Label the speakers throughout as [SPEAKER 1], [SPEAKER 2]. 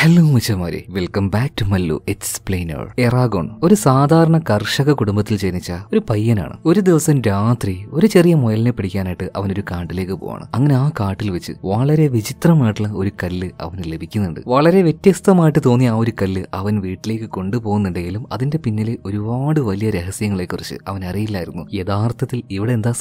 [SPEAKER 1] hello മുച്ചമാരി welcome back to Mallu explainer Eragon ഒരു സാധാരണ കർഷക കുടുംബത്തിൽ ജനിച്ച ഒരു പയ്യനാണ് ഒരു ദിവസം രാത്രി ഒരു ചെറിയ മുയലിനെ പിടിക്കാനായിട്ട് അവൻ ഒരു കാട്ടിലേക്ക് പോവാണ് അങ്ങനെ ആ കാട്ടിൽ വെച്ച് വളരെ വിചിത്രമായിട്ടുള്ള ഒരു കല്ല് അവന് ലഭിക്കുന്നുണ്ട് വളരെ വ്യത്യസ്തമായിട്ട് തോന്നിയ ആ ഒരു കല്ല് അവൻ വീട്ടിലേക്ക് കൊണ്ടുപോകുന്നുണ്ടെങ്കിലും അതിന്റെ പിന്നിലെ ഒരുപാട് വലിയ രഹസ്യങ്ങളെ കുറിച്ച് അവൻ അറിയില്ലായിരുന്നു യഥാർത്ഥത്തിൽ ഇവിടെ എന്താ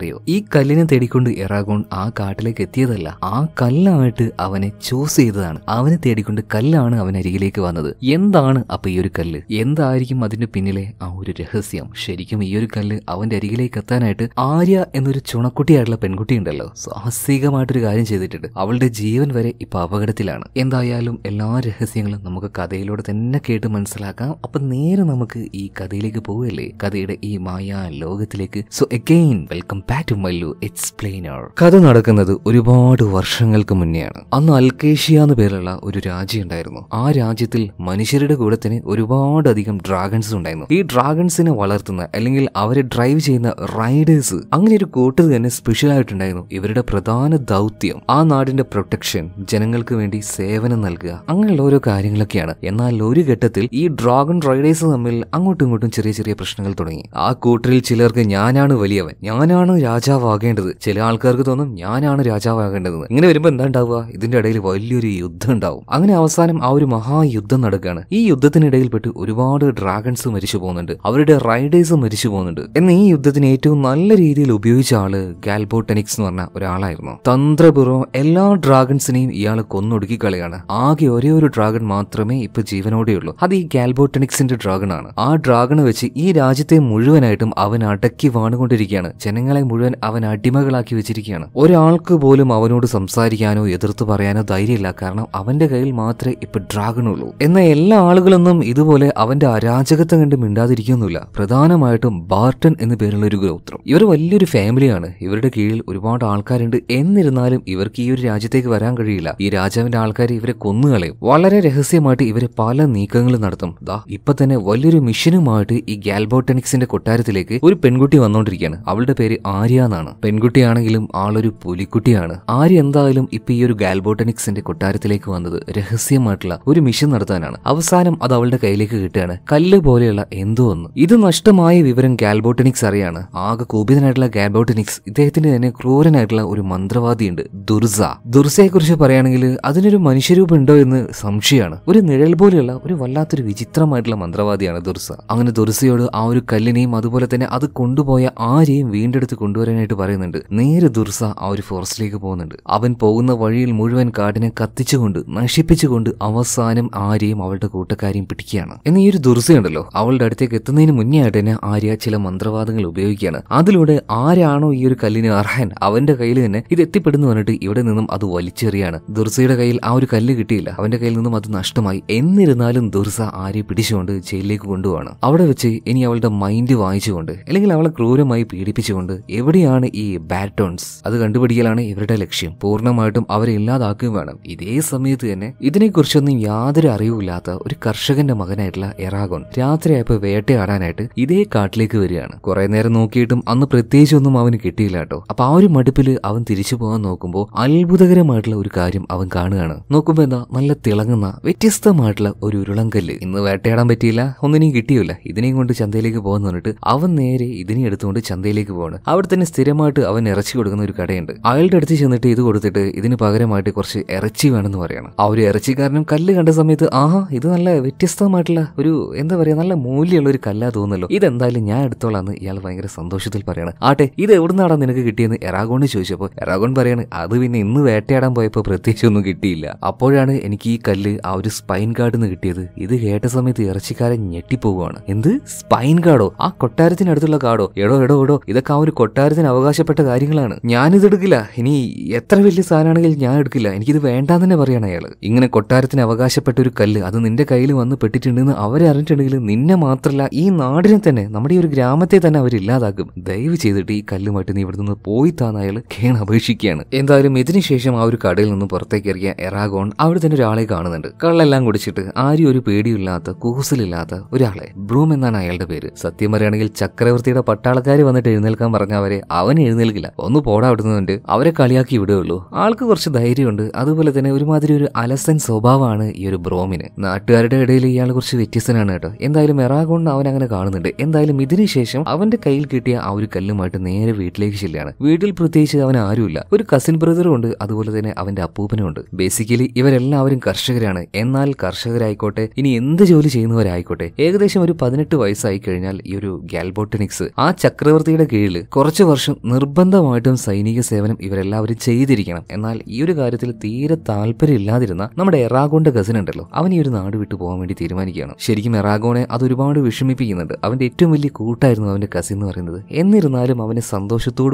[SPEAKER 1] അറിയോ ഈ കല്ലിനെ തേടിക്കൊണ്ട് എറാഗോൺ ആ കാട്ടിലേക്ക് എത്തിയതല്ല ആ കല്ലായിട്ട് അവനെ ചൂസ് ചെയ്തതാണ് അവനെ തേടി കൊണ്ട് കല്ലാണ് അവൻ അരികിലേക്ക് വന്നത് എന്താണ് അപ്പോൾ ഈ ഒരു കല്ല് എന്തായിരിക്കും അതിന്റെ പിന്നിലെ ആ ഒരു രഹസ്യം ശരിക്കും ഈ ഒരു കല്ല് അവന്റെ അരികിലേക്ക് എത്താനായിട്ട് ആര്യ എന്നൊരു ചുണക്കുട്ടിയായിട്ടുള്ള പെൺകുട്ടി ഉണ്ടല്ലോ സാഹസികമായിട്ടൊരു കാര്യം ചെയ്തിട്ടുണ്ട് അവളുടെ ജീവൻ വരെ ഇപ്പൊ അപകടത്തിലാണ് എന്തായാലും എല്ലാ രഹസ്യങ്ങളും നമുക്ക് കഥയിലൂടെ തന്നെ കേട്ട് മനസ്സിലാക്കാം അപ്പൊ നേരെ നമുക്ക് ഈ കഥയിലേക്ക് പോവുകയല്ലേ കഥയുടെ ഈ മായാ ലോകത്തിലേക്ക് so again welcome back to Mallu explainer കഥ നടക്കുന്നത് ഒരുപാട് വർഷങ്ങൾക്ക് മുന്നെയാണ് അന്ന് അൽക്കേഷ്യ എന്ന് പേരുള്ള ഒരു രാജ്യമുണ്ടായിരുന്നു ആ രാജ്യത്തിൽ മനുഷ്യരുടെ കൂടെ തന്നെ ഒരുപാടധികം ഡ്രാഗൺസ് ഉണ്ടായിരുന്നു ഈ ഡ്രാഗൺസിനെ വളർത്തുന്ന അല്ലെങ്കിൽ അവരെ ഡ്രൈവ് ചെയ്യുന്ന റൈഡേഴ്സ് അങ്ങനെ ഒരു കൂട്ടർ തന്നെ സ്പെഷ്യൽ ആയിട്ടുണ്ടായിരുന്നു ഇവരുടെ പ്രധാന ദൗത്യം ആ നാടിന്റെ പ്രൊട്ടക്ഷൻ ജനങ്ങൾക്ക് വേണ്ടി സേവനം നൽകുക അങ്ങനെയുള്ള ഓരോ കാര്യങ്ങളൊക്കെയാണ് എന്നാൽ ഒരു ഘട്ടത്തിൽ ഈ ഡ്രാഗൺ റൈഡേഴ്സ് തമ്മിൽ അങ്ങോട്ടും ഇങ്ങോട്ടും ചെറിയ ചെറിയ പ്രശ്നങ്ങൾ തുടങ്ങി ആ കൂട്ടറിൽ ചിലർക്ക് ഞാനാണ് വലിയവൻ ഞാനാണ് രാജാവാകേണ്ടത് ചില ആൾക്കാർക്ക് തോന്നും ഞാനാണ് രാജാവാകേണ്ടത് ഇങ്ങനെ വരുമ്പോൾ എന്താ ഉണ്ടാവുക ഇതിന്റെ ഇടയിൽ വലിയൊരു യുദ്ധം ഉണ്ടാവും അങ്ങനെ അങ്ങനെ അവസാനം ആ ഒരു മഹായുദ്ധം നടക്കുകയാണ് ഈ യുദ്ധത്തിനിടയിൽപ്പെട്ട് ഒരുപാട് ഡ്രാഗൺസ് മരിച്ചു പോകുന്നുണ്ട് അവരുടെ റൈഡേഴ്സ് മരിച്ചു പോകുന്നുണ്ട് എന്നാൽ ഈ യുദ്ധത്തിന് ഏറ്റവും നല്ല രീതിയിൽ ഉപയോഗിച്ച ആള് ഗാൽബോട്ടനിക്സ് എന്ന് പറഞ്ഞ ഒരാളായിരുന്നു തന്ത്രപൂർവ്വം എല്ലാ ഡ്രാഗൺസിനെയും ഇയാൾ കൊന്നൊടുക്കി കളിയാണ് ആകെ ഒരേ ഒരു ഡ്രാഗൺ മാത്രമേ ഇപ്പൊ ജീവനോടെയുള്ളൂ അത് ഈ ഗാൽബോട്ടനിക്സിന്റെ ഡ്രാഗൺ ആണ് ആ ഡ്രാഗൺ വെച്ച് ഈ രാജ്യത്തെ മുഴുവനായിട്ടും അവൻ അടക്കി വാണുകൊണ്ടിരിക്കുകയാണ് ജനങ്ങളെ മുഴുവൻ അവൻ അടിമകളാക്കി വെച്ചിരിക്കുകയാണ് ഒരാൾക്ക് പോലും അവനോട് സംസാരിക്കാനോ എതിർത്ത് പറയാനോ ധൈര്യമില്ല കാരണം അവന്റെ കയ്യിൽ മാത്രമേ ഇപ്പൊ ഡ്രാഗണുള്ളൂ എന്നാൽ എല്ലാ ആളുകളൊന്നും ഇതുപോലെ അവന്റെ അരാജകത്വം കണ്ട് മിണ്ടാതിരിക്കുന്നില്ല പ്രധാനമായിട്ടും ബാർട്ടൺ എന്ന പേരുള്ള ഒരു ഗോത്രം ഇവർ വലിയൊരു ഫാമിലിയാണ് ഇവരുടെ കീഴിൽ ഒരുപാട് ആൾക്കാരുണ്ട് എന്നിരുന്നാലും ഇവർക്ക് ഈ ഒരു രാജ്യത്തേക്ക് വരാൻ കഴിയില്ല ഈ രാജാവിന്റെ ആൾക്കാർ ഇവരെ കൊന്നുകളയും വളരെ രഹസ്യമായിട്ട് ഇവര് പല നീക്കങ്ങളും നടത്തും ദാ ഇപ്പൊ തന്നെ വലിയൊരു മിഷനുമായിട്ട് ഈ ഗാൽബോട്ടനിക്സിന്റെ കൊട്ടാരത്തിലേക്ക് ഒരു പെൺകുട്ടി വന്നുകൊണ്ടിരിക്കുകയാണ് അവളുടെ പേര് ആര്യ എന്നാണ് പെൺകുട്ടിയാണെങ്കിലും ആളൊരു പുലിക്കുട്ടിയാണ് ആര്യ എന്തായാലും ഇപ്പൊ ഈ ഒരു ഗാൽബോട്ടനിക്സിന്റെ കൊട്ടാരത്തിലേക്ക് വന്നത് രഹസ്യമായിട്ടുള്ള ഒരു മിഷൻ നടത്താനാണ് അവസാനം അത് അവളുടെ കയ്യിലേക്ക് കിട്ടുകയാണ് കല്ല് പോലെയുള്ള എന്തോ ഒന്ന് ഇത് നഷ്ടമായ വിവരം ഗാൽബോട്ടനിക്സ് അറിയാണ് ആകെ കോപിതനായിട്ടുള്ള ഗാൽബോട്ടനിക്സ് ഇദ്ദേഹത്തിന്റെ തന്നെ ക്രൂരനായിട്ടുള്ള ഒരു മന്ത്രവാദിയുണ്ട് ദുർസ ദുർസയെ കുറിച്ച് പറയുകയാണെങ്കിൽ അതിനൊരു മനുഷ്യരൂപം ഉണ്ടോ എന്ന് സംശയമാണ് ഒരു നിഴൽ പോലെയുള്ള ഒരു വല്ലാത്തൊരു വിചിത്രമായിട്ടുള്ള മന്ത്രവാദിയാണ് ദുർസ അങ്ങനെ ദുർസയോട് ആ ഒരു കല്ലിനെയും അതുപോലെ തന്നെ അത് കൊണ്ടുപോയ ആരെയും വീണ്ടെടുത്ത് കൊണ്ടുവരാനായിട്ട് പറയുന്നുണ്ട് നേരെ ദുർസ ആ ഒരു ഫോറസ്റ്റിലേക്ക് പോകുന്നുണ്ട് അവൻ പോകുന്ന വഴിയിൽ മുഴുവൻ കാടിനെ കത്തിച്ചുകൊണ്ട് നശിപ്പിച്ച് വെച്ചുകൊണ്ട് അവസാനം ആര്യയും അവളുടെ കൂട്ടക്കാരെയും പിടിക്കുകയാണ് എന്നീ ഒരു ദുർസയുണ്ടല്ലോ അവളുടെ അടുത്തേക്ക് എത്തുന്നതിന് മുന്നേ ആയിട്ട് തന്നെ ആര്യ ചില മന്ത്രവാദങ്ങൾ ഉപയോഗിക്കുകയാണ് അതിലൂടെ ആരാണോ ഈ ഒരു കല്ലിന് അർഹൻ അവന്റെ കയ്യിൽ തന്നെ ഇത് എത്തിപ്പെടുന്നു പറഞ്ഞിട്ട് ഇവിടെ നിന്നും അത് വലിച്ചെറിയാണ് ദുർസയുടെ കയ്യിൽ ആ ഒരു കല്ല് കിട്ടിയില്ല അവന്റെ കയ്യിൽ നിന്നും അത് നഷ്ടമായി എന്നിരുന്നാലും ദുർസ ആര്യ പിടിച്ചുകൊണ്ട് ജയിലിലേക്ക് കൊണ്ടുപോവാണ് അവിടെ വെച്ച് ഇനി അവളുടെ മൈൻഡ് വായിച്ചുകൊണ്ട് അല്ലെങ്കിൽ അവളെ ക്രൂരമായി പീഡിപ്പിച്ചുകൊണ്ട് എവിടെയാണ് ഈ ബാറ്റോൺസ് അത് കണ്ടുപിടിക്കലാണ് ഇവരുടെ ലക്ഷ്യം പൂർണ്ണമായിട്ടും അവരെ ഇല്ലാതാക്കുകയും വേണം ഇതേ സമയത്ത് തന്നെ ഇതിനെക്കുറിച്ചൊന്നും യാതൊരു അറിവില്ലാത്ത ഒരു കർഷകന്റെ മകനായിട്ടുള്ള എറാഗോൺ രാത്രിയായപ്പോൾ വേട്ടയാടാനായിട്ട് ഇതേ കാട്ടിലേക്ക് വരികയാണ് കുറെ നേരം നോക്കിയിട്ടും അന്ന് പ്രത്യേകിച്ചൊന്നും അവന് കിട്ടിയില്ല കേട്ടോ അപ്പൊ ആ ഒരു മടുപ്പിൽ അവൻ തിരിച്ചു പോകാൻ നോക്കുമ്പോൾ അത്ഭുതകരമായിട്ടുള്ള ഒരു കാര്യം അവൻ കാണുകയാണ് നോക്കുമ്പോൾ എന്താ നല്ല തിളങ്ങുന്ന വ്യത്യസ്തമായിട്ടുള്ള ഒരു ഉരുളങ്കല്ല് ഇന്ന് വേട്ടയാടാൻ പറ്റിയില്ല ഒന്നിനെയും കിട്ടിയില്ല ഇതിനെയും കൊണ്ട് ചന്തയിലേക്ക് പോകുന്ന പറഞ്ഞിട്ട് അവൻ നേരെ ഇതിനെ എടുത്തുകൊണ്ട് ചന്തയിലേക്ക് പോവാണ് അവിടെ തന്നെ സ്ഥിരമായിട്ട് അവൻ ഇറച്ചി കൊടുക്കുന്ന ഒരു കടയുണ്ട് അയാളുടെ അടുത്ത് ചെന്നിട്ട് ഇത് കൊടുത്തിട്ട് ഇതിന് പകരമായിട്ട് കുറച്ച് ഇറച്ചി വേണമെന്ന് പറയണം ആ ഒരു ഇറച്ചിക്കാരനും കല്ല് കണ്ട സമയത്ത് ആഹ് ഇത് നല്ല വ്യത്യസ്തമായിട്ടുള്ള ഒരു എന്താ പറയുക നല്ല മൂല്യമുള്ള ഒരു കല്ലാ തോന്നുന്നല്ലോ ഇതെന്തായാലും ഞാൻ എടുത്തോളാന്ന് ഇയാൾ ഭയങ്കര സന്തോഷത്തിൽ പറയാണ് ആട്ടെ ഇത് എവിടുന്നാടാ നിനക്ക് കിട്ടിയെന്ന് എറാഗോണ് ചോദിച്ചപ്പോൾ എറാഗോൺ പറയാണ് അത് പിന്നെ ഇന്ന് വേട്ടയാടാൻ പോയപ്പോൾ പ്രത്യേകിച്ച് ഒന്നും കിട്ടിയില്ല അപ്പോഴാണ് എനിക്ക് ഈ കല്ല് ആ ഒരു സ്പൈൻ കാർഡിന്ന് കിട്ടിയത് ഇത് കേട്ട സമയത്ത് ഇറച്ചിക്കാരൻ ഞെട്ടിപ്പോവുകയാണ് എന്ത് സ്പൈൻ ഗാർഡോ ആ കൊട്ടാരത്തിനടുത്തുള്ള കാർഡോ എടോ എടോ എടോ ഇതൊക്കെ ആ ഒരു കൊട്ടാരത്തിന് അവകാശപ്പെട്ട കാര്യങ്ങളാണ് ഞാനിത് എടുക്കില്ല ഇനി എത്ര വലിയ സാധനമാണെങ്കിൽ ഞാൻ എടുക്കില്ല എനിക്കിത് വേണ്ടാന്ന് തന്നെ പറയണ അയാൾ ഇങ്ങനെ കൊട്ടാരത്തിന് അവകാശപ്പെട്ട ഒരു കല്ല് അത് നിന്റെ കയ്യിൽ വന്ന് പെട്ടിട്ടുണ്ടെന്ന് അവരെ അറിഞ്ഞിട്ടുണ്ടെങ്കിൽ നിന്നെ മാത്രമല്ല ഈ നാടിനെ തന്നെ നമ്മുടെ ഈ ഒരു ഗ്രാമത്തെ തന്നെ അവരില്ലാതാക്കും ദയവ് ചെയ്തിട്ട് ഈ കല്ലുമായിട്ട് നീ ഇവിടെ നിന്ന് പോയി താന്നയാൾ കേൺ അപേക്ഷിക്കുകയാണ് എന്തായാലും ഇതിനുശേഷം ആ ഒരു കടയിൽ നിന്ന് പുറത്തേക്ക് ഇറങ്ങിയ എറാഗോൺ അവിടെ തന്നെ ഒരാളെ കാണുന്നുണ്ട് കള്ളെല്ലാം കുടിച്ചിട്ട് ആരും ഒരു പേടിയില്ലാത്ത കൂസലില്ലാത്ത ഒരാളെ ബ്രൂം എന്നാണ് അയാളുടെ പേര് സത്യം പറയുകയാണെങ്കിൽ ചക്രവർത്തിയുടെ പട്ടാളക്കാർ വന്നിട്ട് എഴുന്നേൽക്കാൻ പറഞ്ഞവരെ അവൻ എഴുന്നേൽക്കില്ല ഒന്ന് പോടാ അവിടുന്നുണ്ട് അവരെ കളിയാക്കി വിടുകയുള്ളൂ ആൾക്ക് കുറച്ച് ധൈര്യമുണ്ട് അതുപോലെ തന്നെ ഒരുമാതിരി ഒരു അലസ ബ്രോസൻ സ്വഭാവമാണ് ഈ ഒരു ബ്രോമിന് നാട്ടുകാരുടെ ഇടയിൽ ഇയാളെ കുറച്ച് വ്യത്യസ്തനാണ് കേട്ടോ എന്തായാലും എറാഗോൺ അവൻ അങ്ങനെ കാണുന്നുണ്ട് എന്തായാലും ഇതിനുശേഷം അവന്റെ കയ്യിൽ കിട്ടിയ ആ ഒരു കല്ലുമായിട്ട് നേരെ വീട്ടിലേക്ക് ചെല്ലുകയാണ് വീട്ടിൽ പ്രത്യേകിച്ച് അവൻ ആരുമില്ല ഒരു കസിൻ ബ്രദറും ഉണ്ട് അതുപോലെ തന്നെ അവന്റെ അപ്പൂപ്പനും ഉണ്ട് ബേസിക്കലി ഇവരെല്ലാവരും കർഷകരാണ് എന്നാൽ കർഷകരായിക്കോട്ടെ ഇനി എന്ത് ജോലി ചെയ്യുന്നവരായിക്കോട്ടെ ഏകദേശം ഒരു പതിനെട്ട് വയസ്സായി കഴിഞ്ഞാൽ ഈ ഒരു ഗാൽബോട്ടനിക്സ് ആ ചക്രവർത്തിയുടെ കീഴിൽ കുറച്ച് വർഷം നിർബന്ധമായിട്ടും സൈനിക സേവനം ഇവരെല്ലാവരും ചെയ്തിരിക്കണം എന്നാൽ ഈ ഒരു കാര്യത്തിൽ തീരെ താല്പര്യമില്ലാതിരുന്ന നമ്മുടെ എറാഗോന്റെ കസിൻ ഉണ്ടല്ലോ അവൻ ഈ ഒരു നാട് വിട്ടു പോകാൻ വേണ്ടി തീരുമാനിക്കുകയാണ് ശരിക്കും എറാഗോനെ അത് ഒരുപാട് വിഷമിപ്പിക്കുന്നുണ്ട് അവന്റെ ഏറ്റവും വലിയ കൂട്ടായിരുന്നു അവന്റെ കസിൻ എന്ന് പറയുന്നത് എന്നിരുന്നാലും അവന്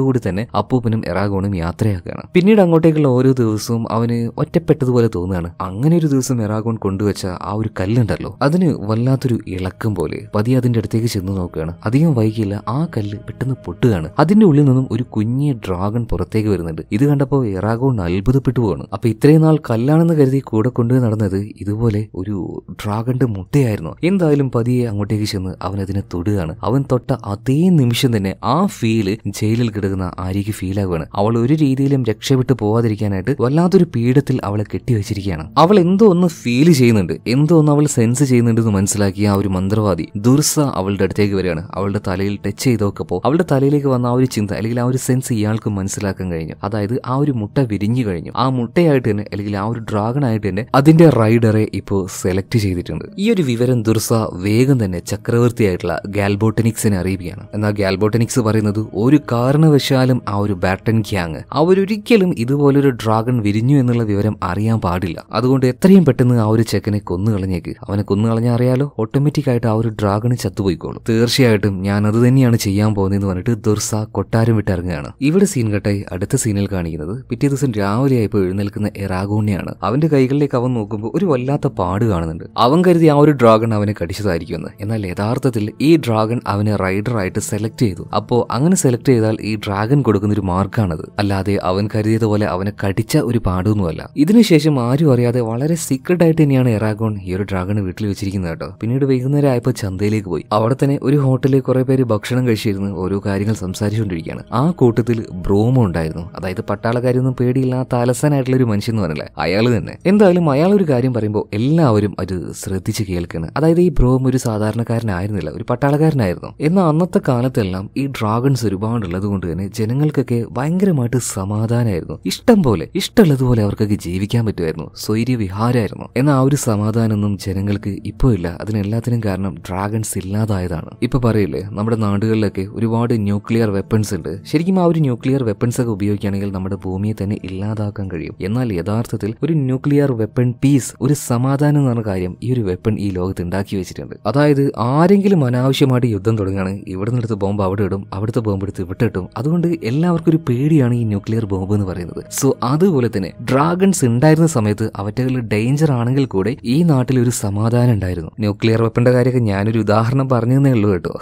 [SPEAKER 1] കൂടി തന്നെ അപ്പൂപ്പനും എറാഗോണും യാത്രയാക്കുകയാണ് പിന്നീട് അങ്ങോട്ടേക്കുള്ള ഓരോ ദിവസവും അവന് ഒറ്റപ്പെട്ടതുപോലെ തോന്നുകയാണ് അങ്ങനെ ഒരു ദിവസം എറാഗോൺ കൊണ്ടുവച്ച ആ ഒരു കല്ലുണ്ടല്ലോ അതിന് വല്ലാത്തൊരു ഇളക്കം പോലെ പതിയെ അതിന്റെ അടുത്തേക്ക് ചെന്ന് നോക്കുകയാണ് അധികം വൈകിയില്ല ആ കല്ല് പെട്ടെന്ന് പൊട്ടുകയാണ് അതിന്റെ ഉള്ളിൽ നിന്നും ഒരു കുഞ്ഞിയ ഡ്രാഗൺ പുറത്തേക്ക് വരുന്നുണ്ട് ഇത് കണ്ടപ്പോൾ എറാഗോൺ അത്ഭുതപ്പെട്ടു പോകുന്നു അപ്പൊ ഇത്രയും നാൾ കല്ലാണെന്ന് കരുതി കൂടെ കൊണ്ടു നടന്നത് ഇതുപോലെ ഒരു ഡ്രാഗന്റെ മുട്ടയായിരുന്നു എന്തായാലും പതിയെ അങ്ങോട്ടേക്ക് ചെന്ന് അവൻ അതിനെ തൊടുകയാണ് അവൻ തൊട്ട അതേ നിമിഷം തന്നെ ആ ഫീല് ജയിലിൽ കിടക്കുന്ന ആര്യക്ക് ഫീലാകുകയാണ് അവൾ ഒരു രീതിയിലും രക്ഷപ്പെട്ടു പോവാതിരിക്കാനായിട്ട് വല്ലാത്തൊരു പീഡത്തിൽ അവളെ കെട്ടിവെച്ചിരിക്കുകയാണ് അവൾ എന്തോ ഒന്ന് ഫീൽ ചെയ്യുന്നുണ്ട് എന്തോ ഒന്ന് അവൾ സെൻസ് ചെയ്യുന്നുണ്ടെന്ന് മനസ്സിലാക്കി മനസ്സിലാക്കിയ ആ ഒരു മന്ത്രവാദി ദുർസ അവളുടെ അടുത്തേക്ക് വരികയാണ് അവളുടെ തലയിൽ ടച്ച് ചെയ്ത് അവളുടെ തലയിലേക്ക് വന്ന ആ ഒരു ചിന്ത അല്ലെങ്കിൽ ആ ഒരു സെൻസ് ഇയാൾക്ക് മനസ്സിലാക്കാൻ കഴിഞ്ഞു അതായത് ആ ഒരു മുട്ട വിരിഞ്ഞു കഴിഞ്ഞു ആ മുട്ടയായിട്ട് തന്നെ അല്ലെങ്കിൽ ആ ഒരു ഡ്രാഗണായിട്ട് ആയിട്ട് തന്നെ അതിന്റെ റൈഡറെ ഇപ്പോൾ സെലക്ട് ചെയ്തിട്ടുണ്ട് ഈ ഒരു വിവരം ദുർസ വേഗം തന്നെ ചക്രവർത്തിയായിട്ടുള്ള ഗാൽബോട്ടനിക്സിനെ അറിയിക്കുകയാണ് എന്നാൽ ഗാൽബോട്ടനിക്സ് പറയുന്നത് ഒരു കാരണവശാലും ആ ഒരു ബാറ്റൺ ഗ്യാങ് അവരൊരിക്കലും ഇതുപോലൊരു ഡ്രാഗൺ വിരിഞ്ഞു എന്നുള്ള വിവരം അറിയാൻ പാടില്ല അതുകൊണ്ട് എത്രയും പെട്ടെന്ന് ആ ഒരു ചെക്കനെ കൊന്നു കളഞ്ഞേക്ക് അവനെ കൊന്നു കളഞ്ഞാൽ അറിയാലോ ഓട്ടോമാറ്റിക് ആയിട്ട് ആ ഒരു ഡ്രാഗണ് ചത്തുപോയിക്കോളും തീർച്ചയായിട്ടും ഞാൻ അത് തന്നെയാണ് ചെയ്യാൻ പോകുന്നതെന്ന് പറഞ്ഞിട്ട് ദുർസ കൊട്ടാരം വിട്ടിറങ്ങുകയാണ് ഇവിടെ സീൻ കട്ടായി അടുത്ത സീനിൽ കാണിക്കുന്നത് പിറ്റേ ദിവസം രാവിലെ ആയപ്പോൾ എഴുന്നേൽക്കുന്ന എറാഗോണിയാണ് അവന്റെ കൈകൾ മുകളിലേക്ക് അവൻ നോക്കുമ്പോൾ ഒരു വല്ലാത്ത പാട് കാണുന്നുണ്ട് അവൻ കരുതി ആ ഒരു ഡ്രാഗൺ അവനെ എന്ന് എന്നാൽ യഥാർത്ഥത്തിൽ ഈ ഡ്രാഗൺ അവനെ റൈഡറായിട്ട് സെലക്ട് ചെയ്തു അപ്പോൾ അങ്ങനെ സെലക്ട് ചെയ്താൽ ഈ ഡ്രാഗൺ കൊടുക്കുന്ന ഒരു മാർക്കാണത് അല്ലാതെ അവൻ കരുതിയതുപോലെ അവനെ കടിച്ച ഒരു പാടൊന്നുമല്ല ഇതിനുശേഷം ആരും അറിയാതെ വളരെ സീക്രട്ട് ആയിട്ട് തന്നെയാണ് എറാഗോൺ ഈ ഒരു ഡ്രാഗൺ വീട്ടിൽ വെച്ചിരിക്കുന്നത് കേട്ടോ പിന്നീട് വൈകുന്നേരം ആയപ്പോൾ ചന്തയിലേക്ക് പോയി അവിടെ തന്നെ ഒരു ഹോട്ടലിൽ കുറെ പേര് ഭക്ഷണം കഴിച്ചിരുന്നു ഓരോ കാര്യങ്ങൾ സംസാരിച്ചുകൊണ്ടിരിക്കുകയാണ് ആ കൂട്ടത്തിൽ ബ്രോമോ ഉണ്ടായിരുന്നു അതായത് പട്ടാളക്കാരൊന്നും പേടിയില്ലാത്ത അലസനായിട്ടുള്ള ഒരു മനുഷ്യൻ എന്ന് പറഞ്ഞില്ല അയാൾ തന്നെ എന്താ എന്തായാലും അയാൾ ഒരു കാര്യം പറയുമ്പോൾ എല്ലാവരും അത് ശ്രദ്ധിച്ച് കേൾക്കുന്നത് അതായത് ഈ ബ്രോം ഒരു സാധാരണക്കാരനായിരുന്നില്ല ഒരു പട്ടാളക്കാരനായിരുന്നു എന്നാൽ അന്നത്തെ കാലത്തെല്ലാം ഈ ഡ്രാഗൺസ് ഒരുപാടുള്ളത് കൊണ്ട് തന്നെ ജനങ്ങൾക്കൊക്കെ ഭയങ്കരമായിട്ട് സമാധാനമായിരുന്നു ഇഷ്ടം പോലെ ഇഷ്ടമുള്ളതുപോലെ അവർക്കൊക്കെ ജീവിക്കാൻ പറ്റുമായിരുന്നു സ്വൈര്യവിഹാരമായിരുന്നു എന്നാൽ ആ ഒരു സമാധാനമൊന്നും ജനങ്ങൾക്ക് ഇപ്പോൾ ഇല്ല അതിനെല്ലാത്തിനും കാരണം ഡ്രാഗൺസ് ഇല്ലാതായതാണ് ഇപ്പൊ പറയില്ലേ നമ്മുടെ നാടുകളിലൊക്കെ ഒരുപാട് ന്യൂക്ലിയർ വെപ്പൺസ് ഉണ്ട് ശരിക്കും ആ ഒരു ന്യൂക്ലിയർ വെപ്പൺസ് ഒക്കെ ഉപയോഗിക്കുകയാണെങ്കിൽ നമ്മുടെ ഭൂമിയെ തന്നെ ഇല്ലാതാക്കാൻ കഴിയും എന്നാൽ യഥാർത്ഥത്തിൽ ഒരു ന്യൂക്ലിയർ വെപ്പൺ പീസ് ഒരു സമാധാനം എന്ന് പറഞ്ഞ കാര്യം ഈ ഒരു വെപ്പൺ ഈ ലോകത്ത് ഉണ്ടാക്കി വെച്ചിട്ടുണ്ട് അതായത് ആരെങ്കിലും അനാവശ്യമായിട്ട് യുദ്ധം തുടങ്ങുകയാണ് ഇവിടെ നിന്നെടുത്ത് ബോംബ് അവിടെ ഇടും അവിടുത്തെ ബോംബ് എടുത്ത് ഇവിടെ ഇട്ടും അതുകൊണ്ട് എല്ലാവർക്കും ഒരു പേടിയാണ് ഈ ന്യൂക്ലിയർ ബോംബ് എന്ന് പറയുന്നത് സോ അതുപോലെ തന്നെ ഡ്രാഗൺസ് ഉണ്ടായിരുന്ന സമയത്ത് അവറ്റകൾ ഡേഞ്ചർ ആണെങ്കിൽ കൂടെ ഈ നാട്ടിൽ ഒരു സമാധാനം ഉണ്ടായിരുന്നു ന്യൂക്ലിയർ വെപ്പന്റെ കാര്യമൊക്കെ ഞാനൊരു ഉദാഹരണം പറഞ്ഞു തന്നേ ഉള്ളൂ കേട്ടോ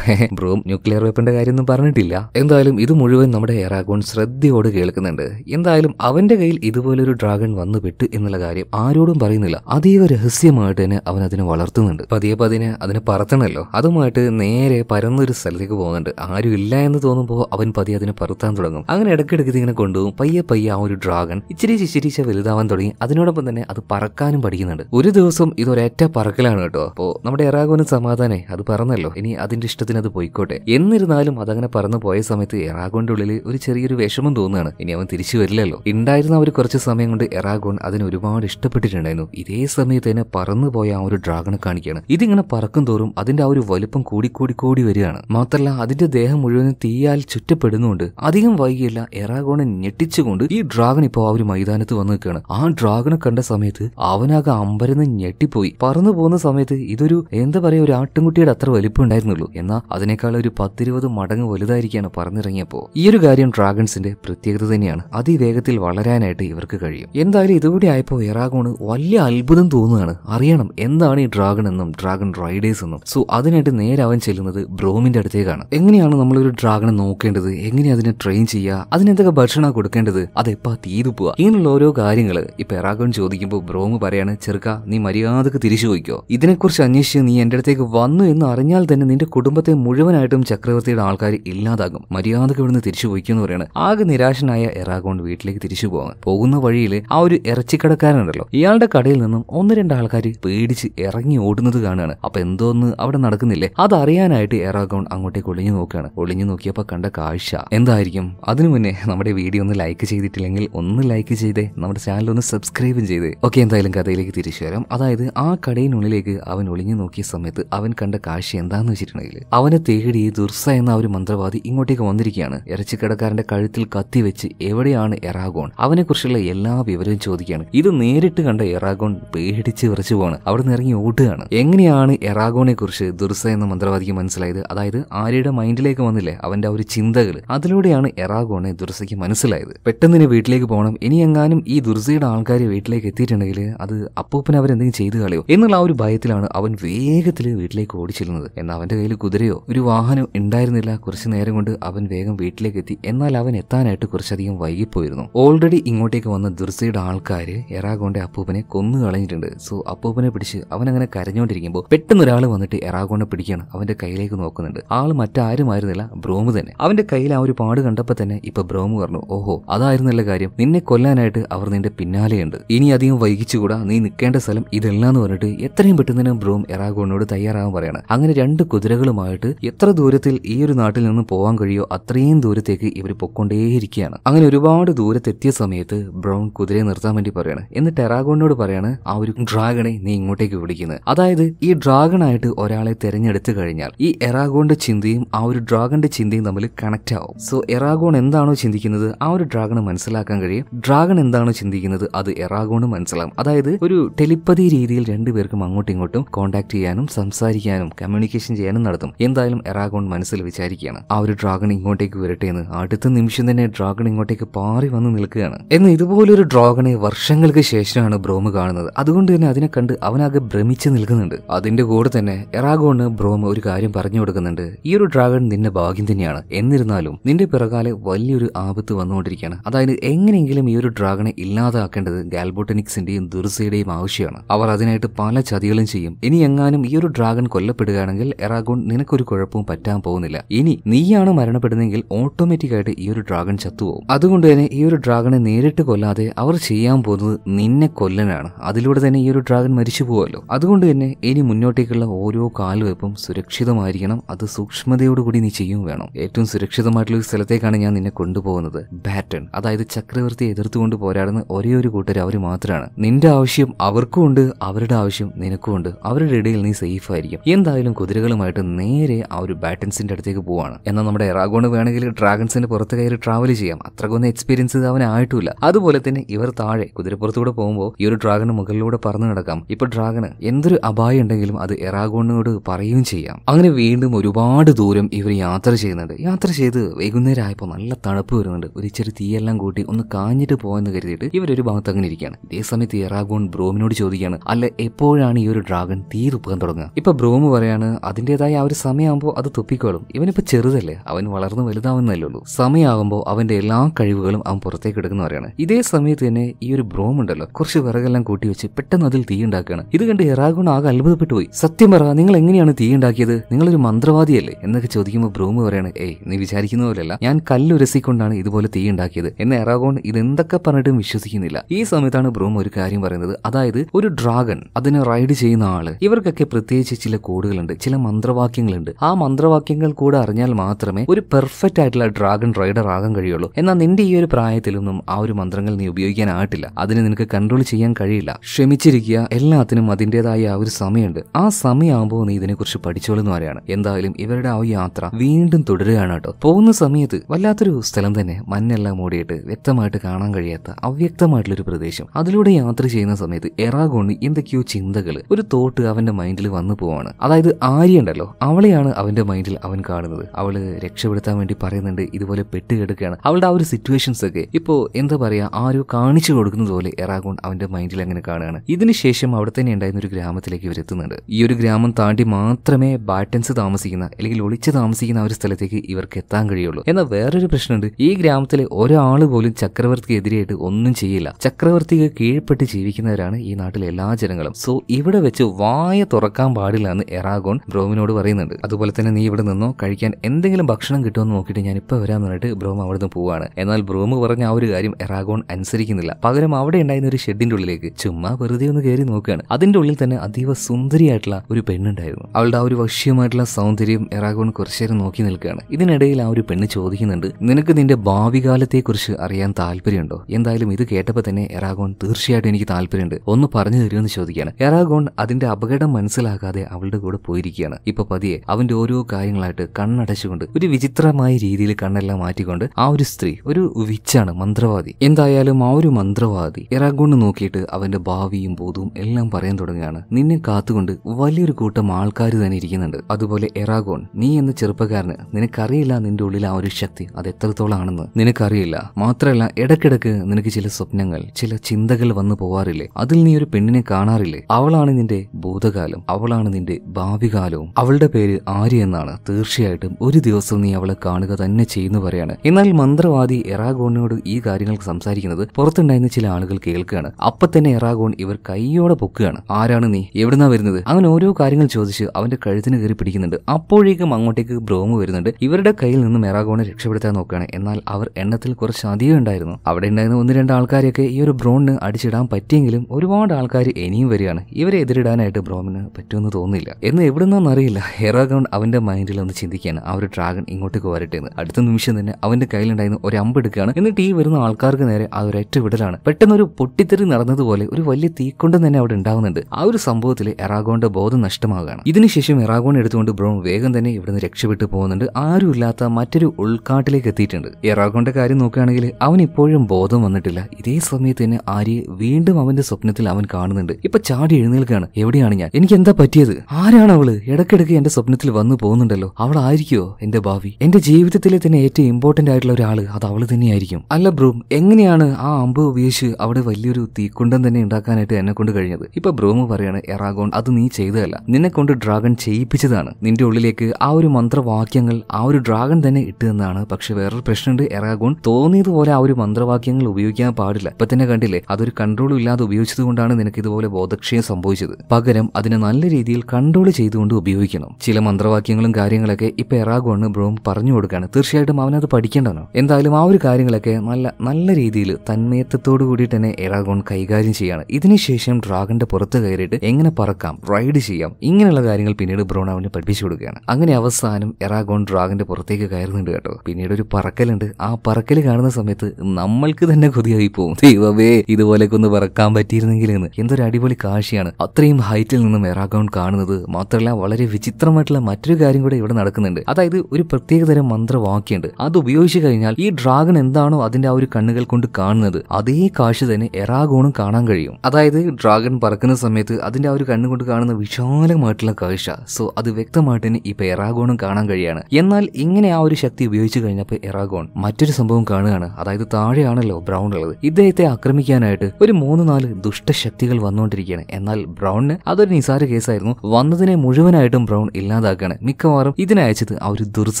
[SPEAKER 1] ബ്രോ ന്യൂക്ലിയർ വെപ്പന്റെ കാര്യമൊന്നും പറഞ്ഞിട്ടില്ല എന്തായാലും ഇത് മുഴുവൻ നമ്മുടെ എറാഗോൺ ശ്രദ്ധയോട് കേൾക്കുന്നുണ്ട് എന്തായാലും അവന്റെ കയ്യിൽ ഇതുപോലൊരു ഡ്രാഗൺ വന്നു പെട്ടു എന്നുള്ള കാര്യം കാര്യം ആരോടും പറയുന്നില്ല അതീവ രഹസ്യമായിട്ട് തന്നെ അവൻ അതിനെ വളർത്തുന്നുണ്ട് പതിയെ പതിനെ അതിനെ പറത്തണല്ലോ അതുമായിട്ട് നേരെ പരന്നൊരു സ്ഥലത്തേക്ക് പോകുന്നുണ്ട് ആരും ഇല്ല എന്ന് തോന്നുമ്പോൾ അവൻ പതിയെ അതിനെ പറത്താൻ തുടങ്ങും അങ്ങനെ ഇടയ്ക്കിടയ്ക്ക് ഇതിങ്ങനെ കൊണ്ടുപോകും പയ്യെ പയ്യെ ആ ഒരു ഡ്രാഗൺ ഇച്ചിരി ചിരിച്ച വലുതാവാൻ തുടങ്ങി അതിനോടൊപ്പം തന്നെ അത് പറക്കാനും പഠിക്കുന്നുണ്ട് ഒരു ദിവസം ഇതൊരേറ്റ പറക്കലാണ് കേട്ടോ അപ്പോൾ നമ്മുടെ എറാഗോന് സമാധാനേ അത് പറന്നല്ലോ ഇനി അതിന്റെ ഇഷ്ടത്തിന് അത് പോയിക്കോട്ടെ എന്നിരുന്നാലും അതങ്ങനെ പറന്നു പോയ സമയത്ത് എറാഗോന്റെ ഉള്ളിൽ ഒരു ചെറിയൊരു വിഷമം തോന്നുകയാണ് ഇനി അവൻ തിരിച്ചു വരില്ലല്ലോ ഉണ്ടായിരുന്ന ഒരു കുറച്ച് സമയം കൊണ്ട് എറാഗോൺ അതിന് ഒരുപാട് നഷ്ടപ്പെട്ടിട്ടുണ്ടായിരുന്നു ഇതേ സമയത്ത് തന്നെ പറന്നുപോയ ആ ഒരു ഡ്രാഗണെ കാണിക്കുകയാണ് ഇതിങ്ങനെ പറക്കും തോറും അതിന്റെ ആ ഒരു വലുപ്പം കൂടി കൂടി വരികയാണ് മാത്രമല്ല അതിന്റെ ദേഹം മുഴുവനും തീയാൽ ചുറ്റപ്പെടുന്നുണ്ട് അധികം വൈകിയല്ല എറാഗോണെ ഞെട്ടിച്ചുകൊണ്ട് ഈ ഡ്രാഗൺ ഇപ്പോൾ ആ ഒരു മൈതാനത്ത് വന്നു നിൽക്കുകയാണ് ആ ഡ്രാഗണെ കണ്ട സമയത്ത് അവനാകെ അമ്പരന്ന് ഞെട്ടിപ്പോയി പറന്നു പോകുന്ന സമയത്ത് ഇതൊരു എന്താ പറയുക ഒരു ആട്ടിൻകുട്ടിയുടെ അത്ര വലിപ്പം ഉണ്ടായിരുന്നുള്ളൂ എന്നാൽ അതിനേക്കാൾ ഒരു പത്തിരുപത് മടങ്ങ് വലുതായിരിക്കാണ് പറന്നിറങ്ങിയപ്പോൾ ഈ ഒരു കാര്യം ഡ്രാഗൺസിന്റെ പ്രത്യേകത തന്നെയാണ് അതിവേഗത്തിൽ വളരാനായിട്ട് ഇവർക്ക് കഴിയും എന്തായാലും ഇതുകൂടി ആയപ്പോൾ എറാ ഡ്രാഗോണ് വലിയ അത്ഭുതം തോന്നുകയാണ് അറിയണം എന്താണ് ഈ ഡ്രാഗൺ എന്നും ഡ്രാഗൺ റൈഡേഴ്സ് എന്നും സോ അതിനായിട്ട് നേരെ അവൻ ചെല്ലുന്നത് ബ്രോമിന്റെ അടുത്തേക്കാണ് എങ്ങനെയാണ് നമ്മൾ ഒരു ഡ്രാഗണെ നോക്കേണ്ടത് എങ്ങനെ അതിനെ ട്രെയിൻ ചെയ്യുക അതിനെന്തൊക്കെ ഭക്ഷണം കൊടുക്കേണ്ടത് അതെപ്പാ തീതു പോവുക ഇങ്ങനെയുള്ള ഓരോ കാര്യങ്ങൾ ഇപ്പൊ എറാഗോൺ ചോദിക്കുമ്പോൾ ബ്രോമ് പറയാണ് ചെറുക്ക നീ മര്യാദക്ക് തിരിച്ചു പോയിക്കോ ഇതിനെക്കുറിച്ച് അന്വേഷിച്ച് നീ എന്റെ അടുത്തേക്ക് വന്നു എന്ന് അറിഞ്ഞാൽ തന്നെ നിന്റെ കുടുംബത്തെ മുഴുവനായിട്ടും ചക്രവർത്തിയുടെ ആൾക്കാർ ഇല്ലാതാകും മര്യാദക്ക് ഇവിടുന്ന് തിരിച്ചു എന്ന് പറയാണ് ആകെ നിരാശനായ എറാഗോൺ വീട്ടിലേക്ക് തിരിച്ചു പോകാൻ പോകുന്ന വഴിയിൽ ആ ഒരു ഇറച്ചിക്കടക്കാരൻ ഉണ്ടല്ലോ ഇയാളുടെ കടയിൽ നിന്നും ഒന്ന് രണ്ട് ആൾക്കാർ പേടിച്ച് ഇറങ്ങി ഓടുന്നത് കാണുകയാണ് അപ്പൊ എന്തോന്ന് അവിടെ നടക്കുന്നില്ലേ അതറിയാനായിട്ട് എറാഗോൺ അങ്ങോട്ടേക്ക് ഒളിഞ്ഞു നോക്കുകയാണ് ഒളിഞ്ഞു നോക്കിയപ്പോൾ കണ്ട കാഴ്ച എന്തായിരിക്കും അതിനു മുന്നേ നമ്മുടെ വീഡിയോ ഒന്ന് ലൈക്ക് ചെയ്തിട്ടില്ലെങ്കിൽ ഒന്ന് ലൈക്ക് ചെയ്തേ നമ്മുടെ ചാനൽ ഒന്ന് സബ്സ്ക്രൈബും ചെയ്തേ ഓക്കെ എന്തായാലും കഥയിലേക്ക് തിരിച്ചു വരാം അതായത് ആ കടയിനുള്ളിലേക്ക് അവൻ ഒളിഞ്ഞു നോക്കിയ സമയത്ത് അവൻ കണ്ട കാഴ്ച എന്താന്ന് വെച്ചിട്ടുണ്ടെങ്കിൽ അവനെ തേടി ദുർസ എന്ന ഒരു മന്ത്രവാദി ഇങ്ങോട്ടേക്ക് വന്നിരിക്കുകയാണ് ഇറച്ചിക്കടക്കാരന്റെ കഴുത്തിൽ കത്തി വെച്ച് എവിടെയാണ് എറാഗോൺ അവനെക്കുറിച്ചുള്ള എല്ലാ വിവരവും ചോദിക്കുകയാണ് ഇത് നേരെ നേരിട്ട് കണ്ട എറാഗോൺ പേടിച്ച് വിറച്ചു പോവാണ് അവിടെ നിന്ന് ഇറങ്ങി ഓടുകയാണ് എങ്ങനെയാണ് എറാഗോണെ കുറിച്ച് ദുർസ എന്ന മന്ത്രവാദിക്ക് മനസ്സിലായത് അതായത് ആര്യയുടെ മൈൻഡിലേക്ക് വന്നില്ലേ അവന്റെ ആ ഒരു ചിന്തകൾ അതിലൂടെയാണ് എറാഗോണെ ദുർസയ്ക്ക് മനസ്സിലായത് പെട്ടെന്ന് തന്നെ വീട്ടിലേക്ക് പോകണം ഇനി എങ്ങാനും ഈ ദുർസയുടെ ആൾക്കാർ വീട്ടിലേക്ക് എത്തിയിട്ടുണ്ടെങ്കിൽ അത് അപ്പൂപ്പൻ അവരെന്തെങ്കിലും ചെയ്തു കളയോ എന്നുള്ള ആ ഒരു ഭയത്തിലാണ് അവൻ വേഗത്തിൽ വീട്ടിലേക്ക് ഓടിച്ചിരുന്നത് എന്നാൽ അവന്റെ കയ്യിൽ കുതിരയോ ഒരു വാഹനം ഉണ്ടായിരുന്നില്ല കുറച്ച് നേരം കൊണ്ട് അവൻ വേഗം വീട്ടിലേക്ക് എത്തി എന്നാൽ അവൻ എത്താനായിട്ട് കുറച്ചധികം വൈകിപ്പോയിരുന്നു ഓൾറെഡി ഇങ്ങോട്ടേക്ക് വന്ന ദുർസയുടെ ആൾക്കാർ എറാഗോണ്ട് എറാഗോണിന്റെ അപ്പൂപ്പനെ കൊന്നു കളഞ്ഞിട്ടുണ്ട് സോ അപ്പൂപ്പനെ പിടിച്ച് അവൻ അങ്ങനെ കരഞ്ഞുകൊണ്ടിരിക്കുമ്പോൾ പെട്ടെന്ന് ഒരാൾ വന്നിട്ട് എറാഗോണിനെ പിടിക്കുകയാണ് അവന്റെ കയ്യിലേക്ക് നോക്കുന്നുണ്ട് ആൾ മറ്റാരുമായിരുന്നില്ല ബ്രോമു തന്നെ അവന്റെ കയ്യിൽ ആ ഒരു പാട് കണ്ടപ്പോൾ തന്നെ ഇപ്പൊ ബ്രോമു പറഞ്ഞു ഓഹോ അതായിരുന്നല്ല കാര്യം നിന്നെ കൊല്ലാനായിട്ട് അവർ നിന്റെ പിന്നാലെയുണ്ട് ഇനി അധികം വൈകിച്ചുകൂടാ നീ നിൽക്കേണ്ട സ്ഥലം ഇതല്ല എന്ന് പറഞ്ഞിട്ട് എത്രയും പെട്ടെന്ന് ബ്രോം എറാഗോണിനോട് തയ്യാറാവാൻ പറയാണ് അങ്ങനെ രണ്ട് കുതിരകളുമായിട്ട് എത്ര ദൂരത്തിൽ ഈ ഒരു നാട്ടിൽ നിന്ന് പോകാൻ കഴിയോ അത്രയും ദൂരത്തേക്ക് ഇവർ പൊക്കൊണ്ടേയിരിക്കുകയാണ് അങ്ങനെ ഒരുപാട് ദൂരത്തെത്തിയ സമയത്ത് ബ്രൗൺ കുതിരയെ നിർത്താൻ വേണ്ടി പറയാണ് എന്നിട്ട് എറാഗോണിനോട് പറയാണ് ആ ഒരു ഡ്രാഗണെ നീ ഇങ്ങോട്ടേക്ക് വിളിക്കുന്നത് അതായത് ഈ ഡ്രാഗണായിട്ട് ഒരാളെ തെരഞ്ഞെടുത്തു കഴിഞ്ഞാൽ ഈ എറാഗോണിന്റെ ചിന്തയും ആ ഒരു ഡ്രാഗണിന്റെ ചിന്തയും തമ്മിൽ കണക്ട് ആവും സോ എറാഗോൺ എന്താണോ ചിന്തിക്കുന്നത് ആ ഒരു ഡ്രാഗണ് മനസ്സിലാക്കാൻ കഴിയും ഡ്രാഗൺ എന്താണോ ചിന്തിക്കുന്നത് അത് എറാഗോണ് മനസ്സിലാവും അതായത് ഒരു ടെലിപ്പതി രീതിയിൽ രണ്ടുപേർക്കും അങ്ങോട്ടും ഇങ്ങോട്ടും കോൺടാക്ട് ചെയ്യാനും സംസാരിക്കാനും കമ്മ്യൂണിക്കേഷൻ ചെയ്യാനും നടത്തും എന്തായാലും എറാഗോൺ മനസ്സിൽ വിചാരിക്കുകയാണ് ആ ഒരു ഡ്രാഗൺ ഇങ്ങോട്ടേക്ക് വരട്ടെ എന്ന് അടുത്ത നിമിഷം തന്നെ ഡ്രാഗൺ ഇങ്ങോട്ടേക്ക് പാറി വന്ന് നിൽക്കുകയാണ് എന്ന് ഇതുപോലൊരു ഡ്രാഗണെ വർഷങ്ങൾക്ക് ശേഷം പ്രകാശമാണ് ബ്രോം കാണുന്നത് അതുകൊണ്ട് തന്നെ അതിനെ കണ്ട് അവനാകെ ഭ്രമിച്ച് നിൽക്കുന്നുണ്ട് അതിന്റെ കൂടെ തന്നെ എറാഗോണ് ബ്രോം ഒരു കാര്യം പറഞ്ഞു കൊടുക്കുന്നുണ്ട് ഈ ഒരു ഡ്രാഗൺ നിന്റെ ഭാഗ്യം തന്നെയാണ് എന്നിരുന്നാലും നിന്റെ പിറകാലെ വലിയൊരു ആപത്ത് വന്നുകൊണ്ടിരിക്കുകയാണ് അതായത് എങ്ങനെയെങ്കിലും ഈ ഒരു ഡ്രാഗണെ ഇല്ലാതാക്കേണ്ടത് ഗാൽബോട്ടനിക്സിന്റെയും ദുർസയുടെയും ആവശ്യമാണ് അവർ അതിനായിട്ട് പല ചതികളും ചെയ്യും ഇനി എങ്ങാനും ഈ ഒരു ഡ്രാഗൺ കൊല്ലപ്പെടുകയാണെങ്കിൽ എറാഗോൺ നിനക്കൊരു കുഴപ്പവും പറ്റാൻ പോകുന്നില്ല ഇനി നീയാണ് മരണപ്പെടുന്നതെങ്കിൽ ഓട്ടോമാറ്റിക് ആയിട്ട് ഈ ഒരു ഡ്രാഗൺ ചത്തുപോകും അതുകൊണ്ട് തന്നെ ഈ ഒരു ഡ്രാഗണെ നേരിട്ട് കൊല്ലാതെ അവർ ചെയ്യാൻ പോകുന്നത് നിന്നെ തന്നെ കൊല്ലനാണ് അതിലൂടെ തന്നെ ഈ ഒരു ഡ്രാഗൺ മരിച്ചു പോകുമല്ലോ അതുകൊണ്ട് തന്നെ ഇനി മുന്നോട്ടേക്കുള്ള ഓരോ കാലുവെപ്പും സുരക്ഷിതമായിരിക്കണം അത് സൂക്ഷ്മതയോടുകൂടി നീ ചെയ്യും വേണം ഏറ്റവും സുരക്ഷിതമായിട്ടുള്ള ഒരു സ്ഥലത്തേക്കാണ് ഞാൻ നിന്നെ കൊണ്ടുപോകുന്നത് ബാറ്റൺ അതായത് ചക്രവർത്തിയെ എതിർത്തുകൊണ്ട് പോരാടുന്ന ഒരേ ഒരു കൂട്ടർ അവർ മാത്രമാണ് നിന്റെ ആവശ്യം അവർക്കും ഉണ്ട് അവരുടെ ആവശ്യം നിനക്കും ഉണ്ട് അവരുടെ ഇടയിൽ നീ സേഫ് ആയിരിക്കും എന്തായാലും കുതിരകളുമായിട്ട് നേരെ ആ ഒരു ബാറ്റൻസിന്റെ അടുത്തേക്ക് പോവാണ് എന്നാൽ നമ്മുടെ എറാഗോണ് വേണമെങ്കിൽ ഡ്രാഗൺസിന്റെ പുറത്ത് കയറി ട്രാവൽ ചെയ്യാം അത്രക്കൊന്നും എക്സ്പീരിയൻസ് അവനായിട്ടില്ല അതുപോലെ തന്നെ ഇവർ താഴെ കുതിരപ്പുറത്തുകൂടെ പോകുമ്പോൾ ഈ ഒരു ഡ്രാഗന് മുകളിലൂടെ പറന്നു കിടക്കാം ഇപ്പൊ ഡ്രാഗന് എന്തൊരു അപായം ഉണ്ടെങ്കിലും അത് എറാഗോണിനോട് പറയുകയും ചെയ്യാം അങ്ങനെ വീണ്ടും ഒരുപാട് ദൂരം ഇവർ യാത്ര ചെയ്യുന്നുണ്ട് യാത്ര ചെയ്ത് വൈകുന്നേരം ആയപ്പോൾ നല്ല തണുപ്പ് വരുന്നുണ്ട് ഒരു ചെറിയ തീയെല്ലാം കൂട്ടി ഒന്ന് കാഞ്ഞിട്ട് പോയെന്ന് കരുതിയിട്ട് ഇവരൊരു ഭാഗത്ത് അങ്ങനെ ഇരിക്കുകയാണ് ഇതേ സമയത്ത് എറാഗോൺ ബ്രോമിനോട് ചോദിക്കുകയാണ് അല്ല എപ്പോഴാണ് ഈ ഒരു ഡ്രാഗൺ തീ തുപ്പാൻ തുടങ്ങുക ഇപ്പൊ ബ്രോമ് പറയാണ് അതിൻ്റെതായ ആ ഒരു സമയമാകുമ്പോൾ അത് തുപ്പിക്കോളും ഇവനിപ്പോൾ ചെറുതല്ലേ അവൻ വളർന്ന് വലുതാവുന്നല്ലേ ഉള്ളൂ സമയമാകുമ്പോൾ അവന്റെ എല്ലാ കഴിവുകളും അവൻ പുറത്തേക്ക് എടുക്കുന്നവരാണ് ഇതേ സമയത്ത് തന്നെ ഈ ഒരു ബ്രോം ഉണ്ടല്ലോ കുറച്ച് വിറകെല്ലാം കൂട്ടി വെച്ച് പെട്ടെന്ന് അതിൽ തീ ഉണ്ടാക്കുകയാണ് ഇത് കണ്ട് എറാഗോൺ ആകെ അത്ഭുതപ്പെട്ടു പോയി സത്യം പറ നിങ്ങൾ എങ്ങനെയാണ് തീ ഉണ്ടാക്കിയത് നിങ്ങളൊരു മന്ത്രവാദിയല്ലേ എന്നൊക്കെ ചോദിക്കുമ്പോൾ ബ്രൂമ് പറയാണ് ഏയ് നീ വിചാരിക്കുന്ന പോലെയല്ല ഞാൻ കല്ലുരസിക്കൊണ്ടാണ് ഇതുപോലെ തീ ഉണ്ടാക്കിയത് എന്നെ എറാഗോൺ ഇതെന്തൊക്കെ പറഞ്ഞിട്ടും വിശ്വസിക്കുന്നില്ല ഈ സമയത്താണ് ബ്രൂമ് ഒരു കാര്യം പറയുന്നത് അതായത് ഒരു ഡ്രാഗൺ അതിനെ റൈഡ് ചെയ്യുന്ന ആള് ഇവർക്കൊക്കെ പ്രത്യേകിച്ച് ചില കോഡുകളുണ്ട് ചില മന്ത്രവാക്യങ്ങളുണ്ട് ആ മന്ത്രവാക്യങ്ങൾ കൂടെ അറിഞ്ഞാൽ മാത്രമേ ഒരു പെർഫെക്റ്റ് ആയിട്ടുള്ള ഡ്രാഗൺ റൈഡർ ആകാൻ കഴിയുള്ളൂ എന്നാൽ നിന്റെ ഈ ഒരു പ്രായത്തിലൊന്നും ആ ഒരു മന്ത്രങ്ങൾ നീ ഉപയോഗിക്കാനായിട്ടില്ല അതിന് നിനക്ക് കൺട്രോൾ ചെയ്യാൻ കഴിയില്ല ക്ഷമിച്ചിരിക്കുക എല്ലാത്തിനും അതിൻ്റെതായ ആ ഒരു സമയമുണ്ട് ആ സമയമാകുമ്പോൾ നീ ഇതിനെക്കുറിച്ച് പഠിച്ചോളുന്ന പറയാണ് എന്തായാലും ഇവരുടെ ആ യാത്ര വീണ്ടും തുടരുകയാണ് കേട്ടോ പോകുന്ന സമയത്ത് വല്ലാത്തൊരു സ്ഥലം തന്നെ മഞ്ഞെല്ലാം മൂടിയിട്ട് വ്യക്തമായിട്ട് കാണാൻ കഴിയാത്ത അവ്യക്തമായിട്ടുള്ളൊരു പ്രദേശം അതിലൂടെ യാത്ര ചെയ്യുന്ന സമയത്ത് എറാഗോണിന് എന്തൊക്കെയോ ചിന്തകൾ ഒരു തോട്ട് അവന്റെ മൈൻഡിൽ വന്നു പോവാണ് അതായത് ആര്യണ്ടല്ലോ അവളെയാണ് അവന്റെ മൈൻഡിൽ അവൻ കാണുന്നത് അവള് രക്ഷപ്പെടുത്താൻ വേണ്ടി പറയുന്നുണ്ട് ഇതുപോലെ പെട്ടുകെടുക്കുകയാണ് അവളുടെ ആ ഒരു സിറ്റുവേഷൻസ് ഒക്കെ ഇപ്പോൾ എന്താ പറയാ ആരോ കാണിച്ചു കൊടുക്കുന്നത് പോലെ എറാഗോൺ ടൗൺ അവന്റെ മൈൻഡിൽ അങ്ങനെ കാണുകയാണ് ഇതിനുശേഷം അവിടെ തന്നെ ഉണ്ടായിരുന്ന ഒരു ഗ്രാമത്തിലേക്ക് ഇവർ എത്തുന്നുണ്ട് ഈ ഒരു ഗ്രാമം താണ്ടി മാത്രമേ ബാറ്റൻസ് താമസിക്കുന്ന അല്ലെങ്കിൽ ഒളിച്ച് താമസിക്കുന്ന ഒരു സ്ഥലത്തേക്ക് ഇവർക്ക് എത്താൻ കഴിയുള്ളൂ എന്നാൽ വേറൊരു പ്രശ്നമുണ്ട് ഈ ഗ്രാമത്തിലെ ഒരാൾ പോലും ചക്രവർത്തിക്കെതിരെയായിട്ട് ഒന്നും ചെയ്യില്ല ചക്രവർത്തിക്ക് കീഴ്പ്പെട്ട് ജീവിക്കുന്നവരാണ് ഈ നാട്ടിലെ എല്ലാ ജനങ്ങളും സോ ഇവിടെ വെച്ച് വായ തുറക്കാൻ പാടില്ല എന്ന് എറാഗോൺ ബ്രോമിനോട് പറയുന്നുണ്ട് അതുപോലെ തന്നെ നീ ഇവിടെ നിന്നോ കഴിക്കാൻ എന്തെങ്കിലും ഭക്ഷണം കിട്ടുമെന്ന് നോക്കിയിട്ട് ഞാൻ ഇപ്പൊ വരാൻ പറഞ്ഞിട്ട് ബ്രോം അവിടെ നിന്ന് പോവാണ് എന്നാൽ ബ്രോം പറഞ്ഞ ആ ഒരു കാര്യം എറാഗോൺ അനുസരിക്കുന്നില്ല പകരം അവിടെ ഉണ്ടായിരുന്ന ഒരു ഷെഡിന്റെ ഉള്ളിലേക്ക് ചുമ്മാ വെറുതെ ഒന്ന് കയറി നോക്കുകയാണ് അതിന്റെ ഉള്ളിൽ തന്നെ അതീവ സുന്ദരിയായിട്ടുള്ള ഒരു പെണ്ണുണ്ടായിരുന്നു അവളുടെ ആ ഒരു വശ്യമായിട്ടുള്ള സൗന്ദര്യം എറാഗോൺ കുറച്ചു നേരം നോക്കി നിൽക്കുകയാണ് ഇതിനിടയിൽ ആ ഒരു പെണ്ണ് ചോദിക്കുന്നുണ്ട് നിനക്ക് നിന്റെ ഭാവി കാലത്തെക്കുറിച്ച് അറിയാൻ താല്പര്യമുണ്ടോ എന്തായാലും ഇത് കേട്ടപ്പോൾ തന്നെ എറാഗോൺ തീർച്ചയായിട്ടും എനിക്ക് താല്പര്യമുണ്ട് ഒന്ന് പറഞ്ഞു തരുമെന്ന് ചോദിക്കുകയാണ് എറാഗോൺ അതിന്റെ അപകടം മനസ്സിലാക്കാതെ അവളുടെ കൂടെ പോയിരിക്കുകയാണ് ഇപ്പൊ പതിയെ അവന്റെ ഓരോ കാര്യങ്ങളായിട്ട് കണ്ണടച്ചുകൊണ്ട് ഒരു വിചിത്രമായ രീതിയിൽ കണ്ണെല്ലാം മാറ്റിക്കൊണ്ട് ആ ഒരു സ്ത്രീ ഒരു വിച്ചാണ് മന്ത്രവാദി എന്തായാലും ആ ഒരു മന്ത്രവാദി എറാഗോൺ കണ്ണു നോക്കിയിട്ട് അവൻ്റെ ഭാവിയും ബോധവും എല്ലാം പറയാൻ തുടങ്ങുകയാണ് നിന്നെ കാത്തുകൊണ്ട് വലിയൊരു കൂട്ടം ആൾക്കാർ തന്നെ ഇരിക്കുന്നുണ്ട് അതുപോലെ എറാഗോൺ നീ എന്ന ചെറുപ്പക്കാരന് നിനക്കറിയില്ല നിന്റെ ഉള്ളിൽ ആ ഒരു ശക്തി അത് എത്രത്തോളാണെന്ന് നിനക്കറിയില്ല മാത്രമല്ല ഇടക്കിടക്ക് നിനക്ക് ചില സ്വപ്നങ്ങൾ ചില ചിന്തകൾ വന്നു പോവാറില്ലേ അതിൽ നീ ഒരു പെണ്ണിനെ കാണാറില്ലേ അവളാണ് നിന്റെ ഭൂതകാലം അവളാണ് നിന്റെ ഭാവി കാലവും അവളുടെ പേര് ആര്യ എന്നാണ് തീർച്ചയായിട്ടും ഒരു ദിവസം നീ അവളെ കാണുക തന്നെ ചെയ്യുന്നു പറയാണ് എന്നാൽ മന്ത്രവാദി എറാഗോണിനോട് ഈ കാര്യങ്ങൾ സംസാരിക്കുന്നത് പുറത്തുണ്ടായിരുന്ന ചില ആളുകൾ കേൾക്കുകയാണ് പറയുകയാണ് അപ്പൊ തന്നെ എറാഗോൺ ഇവർ കൈയോടെ പൊക്കുകയാണ് ആരാണ് നീ എവിടുന്നാ വരുന്നത് അങ്ങനെ ഓരോ കാര്യങ്ങൾ ചോദിച്ച് അവന്റെ കഴുത്തിന് കയറി പിടിക്കുന്നുണ്ട് അപ്പോഴേക്കും അങ്ങോട്ടേക്ക് ബ്രോമ് വരുന്നുണ്ട് ഇവരുടെ കയ്യിൽ നിന്നും എറാഗോണെ രക്ഷപ്പെടുത്താൻ നോക്കുകയാണ് എന്നാൽ അവർ എണ്ണത്തിൽ കുറച്ച് അധികം ഉണ്ടായിരുന്നു അവിടെ ഉണ്ടായിരുന്ന ഒന്ന് രണ്ട് ആൾക്കാരെയൊക്കെ ഈ ഒരു ബ്രോണിന് അടിച്ചിടാൻ പറ്റിയെങ്കിലും ഒരുപാട് ആൾക്കാർ ഇനിയും വരികയാണ് ഇവരെ എതിരിടാനായിട്ട് ബ്രോമിന് പറ്റുമെന്ന് തോന്നുന്നില്ല എന്ന് എവിടുന്നൊന്നും അറിയില്ല എറാഗോൺ അവന്റെ മൈൻഡിൽ ഒന്ന് ചിന്തിക്കുകയാണ് ആ ഒരു ഡ്രാഗൺ ഇങ്ങോട്ടേക്ക് വരട്ടെ എന്ന് അടുത്ത നിമിഷം തന്നെ അവന്റെ കയ്യിലുണ്ടായിരുന്ന ഒരു അമ്പെടുക്കുകയാണ് എന്നിട്ട് ഈ വരുന്ന ആൾക്കാർക്ക് നേരെ ആ ഒരു ഒറ്റ വിടലാണ് പെട്ടെന്ന് ഒരു പൊട്ടി പൊട്ടിത്തെറി നടന്നതുപോലെ ഒരു വലിയ തീക്കൊണ്ടം തന്നെ അവിടെ ഉണ്ടാവുന്നുണ്ട് ആ ഒരു സംഭവത്തിൽ എറാഗോണിന്റെ ബോധം നഷ്ടമാവുകയാണ് ഇതിനുശേഷം എറാഗോൺ എടുത്തുകൊണ്ട് ബ്രോൺ വേഗം തന്നെ ഇവിടുന്ന് രക്ഷപ്പെട്ടു പോകുന്നുണ്ട് ആരുമില്ലാത്ത മറ്റൊരു ഉൾക്കാട്ടിലേക്ക് എത്തിയിട്ടുണ്ട് എറാഗോണിന്റെ കാര്യം നോക്കുകയാണെങ്കിൽ അവൻ ഇപ്പോഴും ബോധം വന്നിട്ടില്ല ഇതേ സമയത്ത് തന്നെ ആര്യെ വീണ്ടും അവന്റെ സ്വപ്നത്തിൽ അവൻ കാണുന്നുണ്ട് ഇപ്പൊ ചാടി എഴുന്നേൽക്കാണ് എവിടെയാണ് ഞാൻ എനിക്ക് എന്താ പറ്റിയത് ആരാണ് അവള് ഇടക്കിടക്ക് എന്റെ സ്വപ്നത്തിൽ വന്നു പോകുന്നുണ്ടല്ലോ അവളായിരിക്കോ എന്റെ ഭാവി എന്റെ ജീവിതത്തിലെ തന്നെ ഏറ്റവും ഇമ്പോർട്ടന്റ് ആയിട്ടുള്ള ഒരാള് അത് അവള് തന്നെയായിരിക്കും അല്ല ബ്രൂം എങ്ങനെയാണ് ആ അമ്പ് ഉപയോഗിച്ച് അവിടെ വലിയൊരു ഒരു തീക്കുണ്ടം തന്നെ ഉണ്ടാക്കാനായിട്ട് എന്നെ കൊണ്ട് കഴിഞ്ഞത് ഇപ്പൊ ബ്രോമ പറയാണ് എറാഗോൺ അത് നീ ചെയ്തതല്ല നിന്നെ കൊണ്ട് ഡ്രാഗൺ ചെയ്യിപ്പിച്ചതാണ് നിന്റെ ഉള്ളിലേക്ക് ആ ഒരു മന്ത്രവാക്യങ്ങൾ ആ ഒരു ഡ്രാഗൺ തന്നെ ഇട്ടതെന്നാണ് പക്ഷെ വേറൊരു പ്രശ്നമുണ്ട് എറാഗോൺ തോന്നിയതുപോലെ ആ ഒരു മന്ത്രവാക്യങ്ങൾ ഉപയോഗിക്കാൻ പാടില്ല ഇപ്പൊ തന്നെ കണ്ടില്ലേ അതൊരു കൺട്രോളും ഇല്ലാതെ ഉപയോഗിച്ചത് കൊണ്ടാണ് നിനക്ക് ഇതുപോലെ ബോധക്ഷയം സംഭവിച്ചത് പകരം അതിനെ നല്ല രീതിയിൽ കൺട്രോൾ ചെയ്തുകൊണ്ട് ഉപയോഗിക്കണം ചില മന്ത്രവാക്യങ്ങളും കാര്യങ്ങളൊക്കെ ഇപ്പൊ എറാഗോണ് ബ്രോം പറഞ്ഞു കൊടുക്കുകയാണ് തീർച്ചയായിട്ടും അവനത് പഠിക്കേണ്ടതാണ് എന്തായാലും ആ ഒരു കാര്യങ്ങളൊക്കെ നല്ല നല്ല രീതിയിൽ തന്മയത്വത്തോടു കൂടി തന്നെ എറാഗോൺ ഡ്രാഗോൺ കൈകാര്യം ചെയ്യാണ് ഇതിനുശേഷം ഡ്രാഗന്റെ പുറത്ത് കയറിയിട്ട് എങ്ങനെ പറക്കാം റൈഡ് ചെയ്യാം ഇങ്ങനെയുള്ള കാര്യങ്ങൾ പിന്നീട് ബ്രോൺ അവനെ പഠിപ്പിച്ചു കൊടുക്കുകയാണ് അങ്ങനെ അവസാനം എറാഗോൺ ഡ്രാഗന്റെ പുറത്തേക്ക് കയറുന്നുണ്ട് കേട്ടോ പിന്നീട് ഒരു പറക്കലുണ്ട് ആ പറക്കൽ കാണുന്ന സമയത്ത് നമ്മൾക്ക് തന്നെ കൊതിയായി പോകും ദൈവമേ ഇതുപോലെ ഒന്ന് പറക്കാൻ പറ്റിയിരുന്നെങ്കിൽ എന്ന് എന്തൊരു അടിപൊളി കാഴ്ചയാണ് അത്രയും ഹൈറ്റിൽ നിന്നും എറാഗോൺ കാണുന്നത് മാത്രമല്ല വളരെ വിചിത്രമായിട്ടുള്ള മറ്റൊരു കാര്യം കൂടെ ഇവിടെ നടക്കുന്നുണ്ട് അതായത് ഒരു പ്രത്യേകതരം മന്ത്രവാക്യുണ്ട് അത് ഉപയോഗിച്ചു കഴിഞ്ഞാൽ ഈ ഡ്രാഗൺ എന്താണോ അതിന്റെ ആ ഒരു കണ്ണുകൾ കൊണ്ട് കാണുന്നത് അതേ കാഴ്ച തന്നെ എറാ ഡ്രാഗോണും കാണാൻ കഴിയും അതായത് ഡ്രാഗൺ പറക്കുന്ന സമയത്ത് അതിന്റെ ആ ഒരു കണ്ണുകൊണ്ട് കാണുന്ന വിശാലമായിട്ടുള്ള കാഴ്ച സോ അത് വ്യക്തമായിട്ട് തന്നെ ഇപ്പൊ എറാഗോണും കാണാൻ കഴിയാണ് എന്നാൽ ഇങ്ങനെ ആ ഒരു ശക്തി ഉപയോഗിച്ചു കഴിഞ്ഞപ്പോൾ എറാഗോൺ മറ്റൊരു സംഭവം കാണുകയാണ് അതായത് താഴെയാണല്ലോ ബ്രൗൺ ഉള്ളത് ഇദ്ദേഹത്തെ ആക്രമിക്കാനായിട്ട് ഒരു മൂന്ന് നാല് ദുഷ്ടശക്തികൾ വന്നുകൊണ്ടിരിക്കുകയാണ് എന്നാൽ ബ്രൗണിന് അതൊരു നിസാര കേസായിരുന്നു വന്നതിനെ മുഴുവനായിട്ടും ബ്രൗൺ ഇല്ലാതാക്കാണ് മിക്കവാറും ഇതിനയച്ചത് ആ ഒരു ദുർസ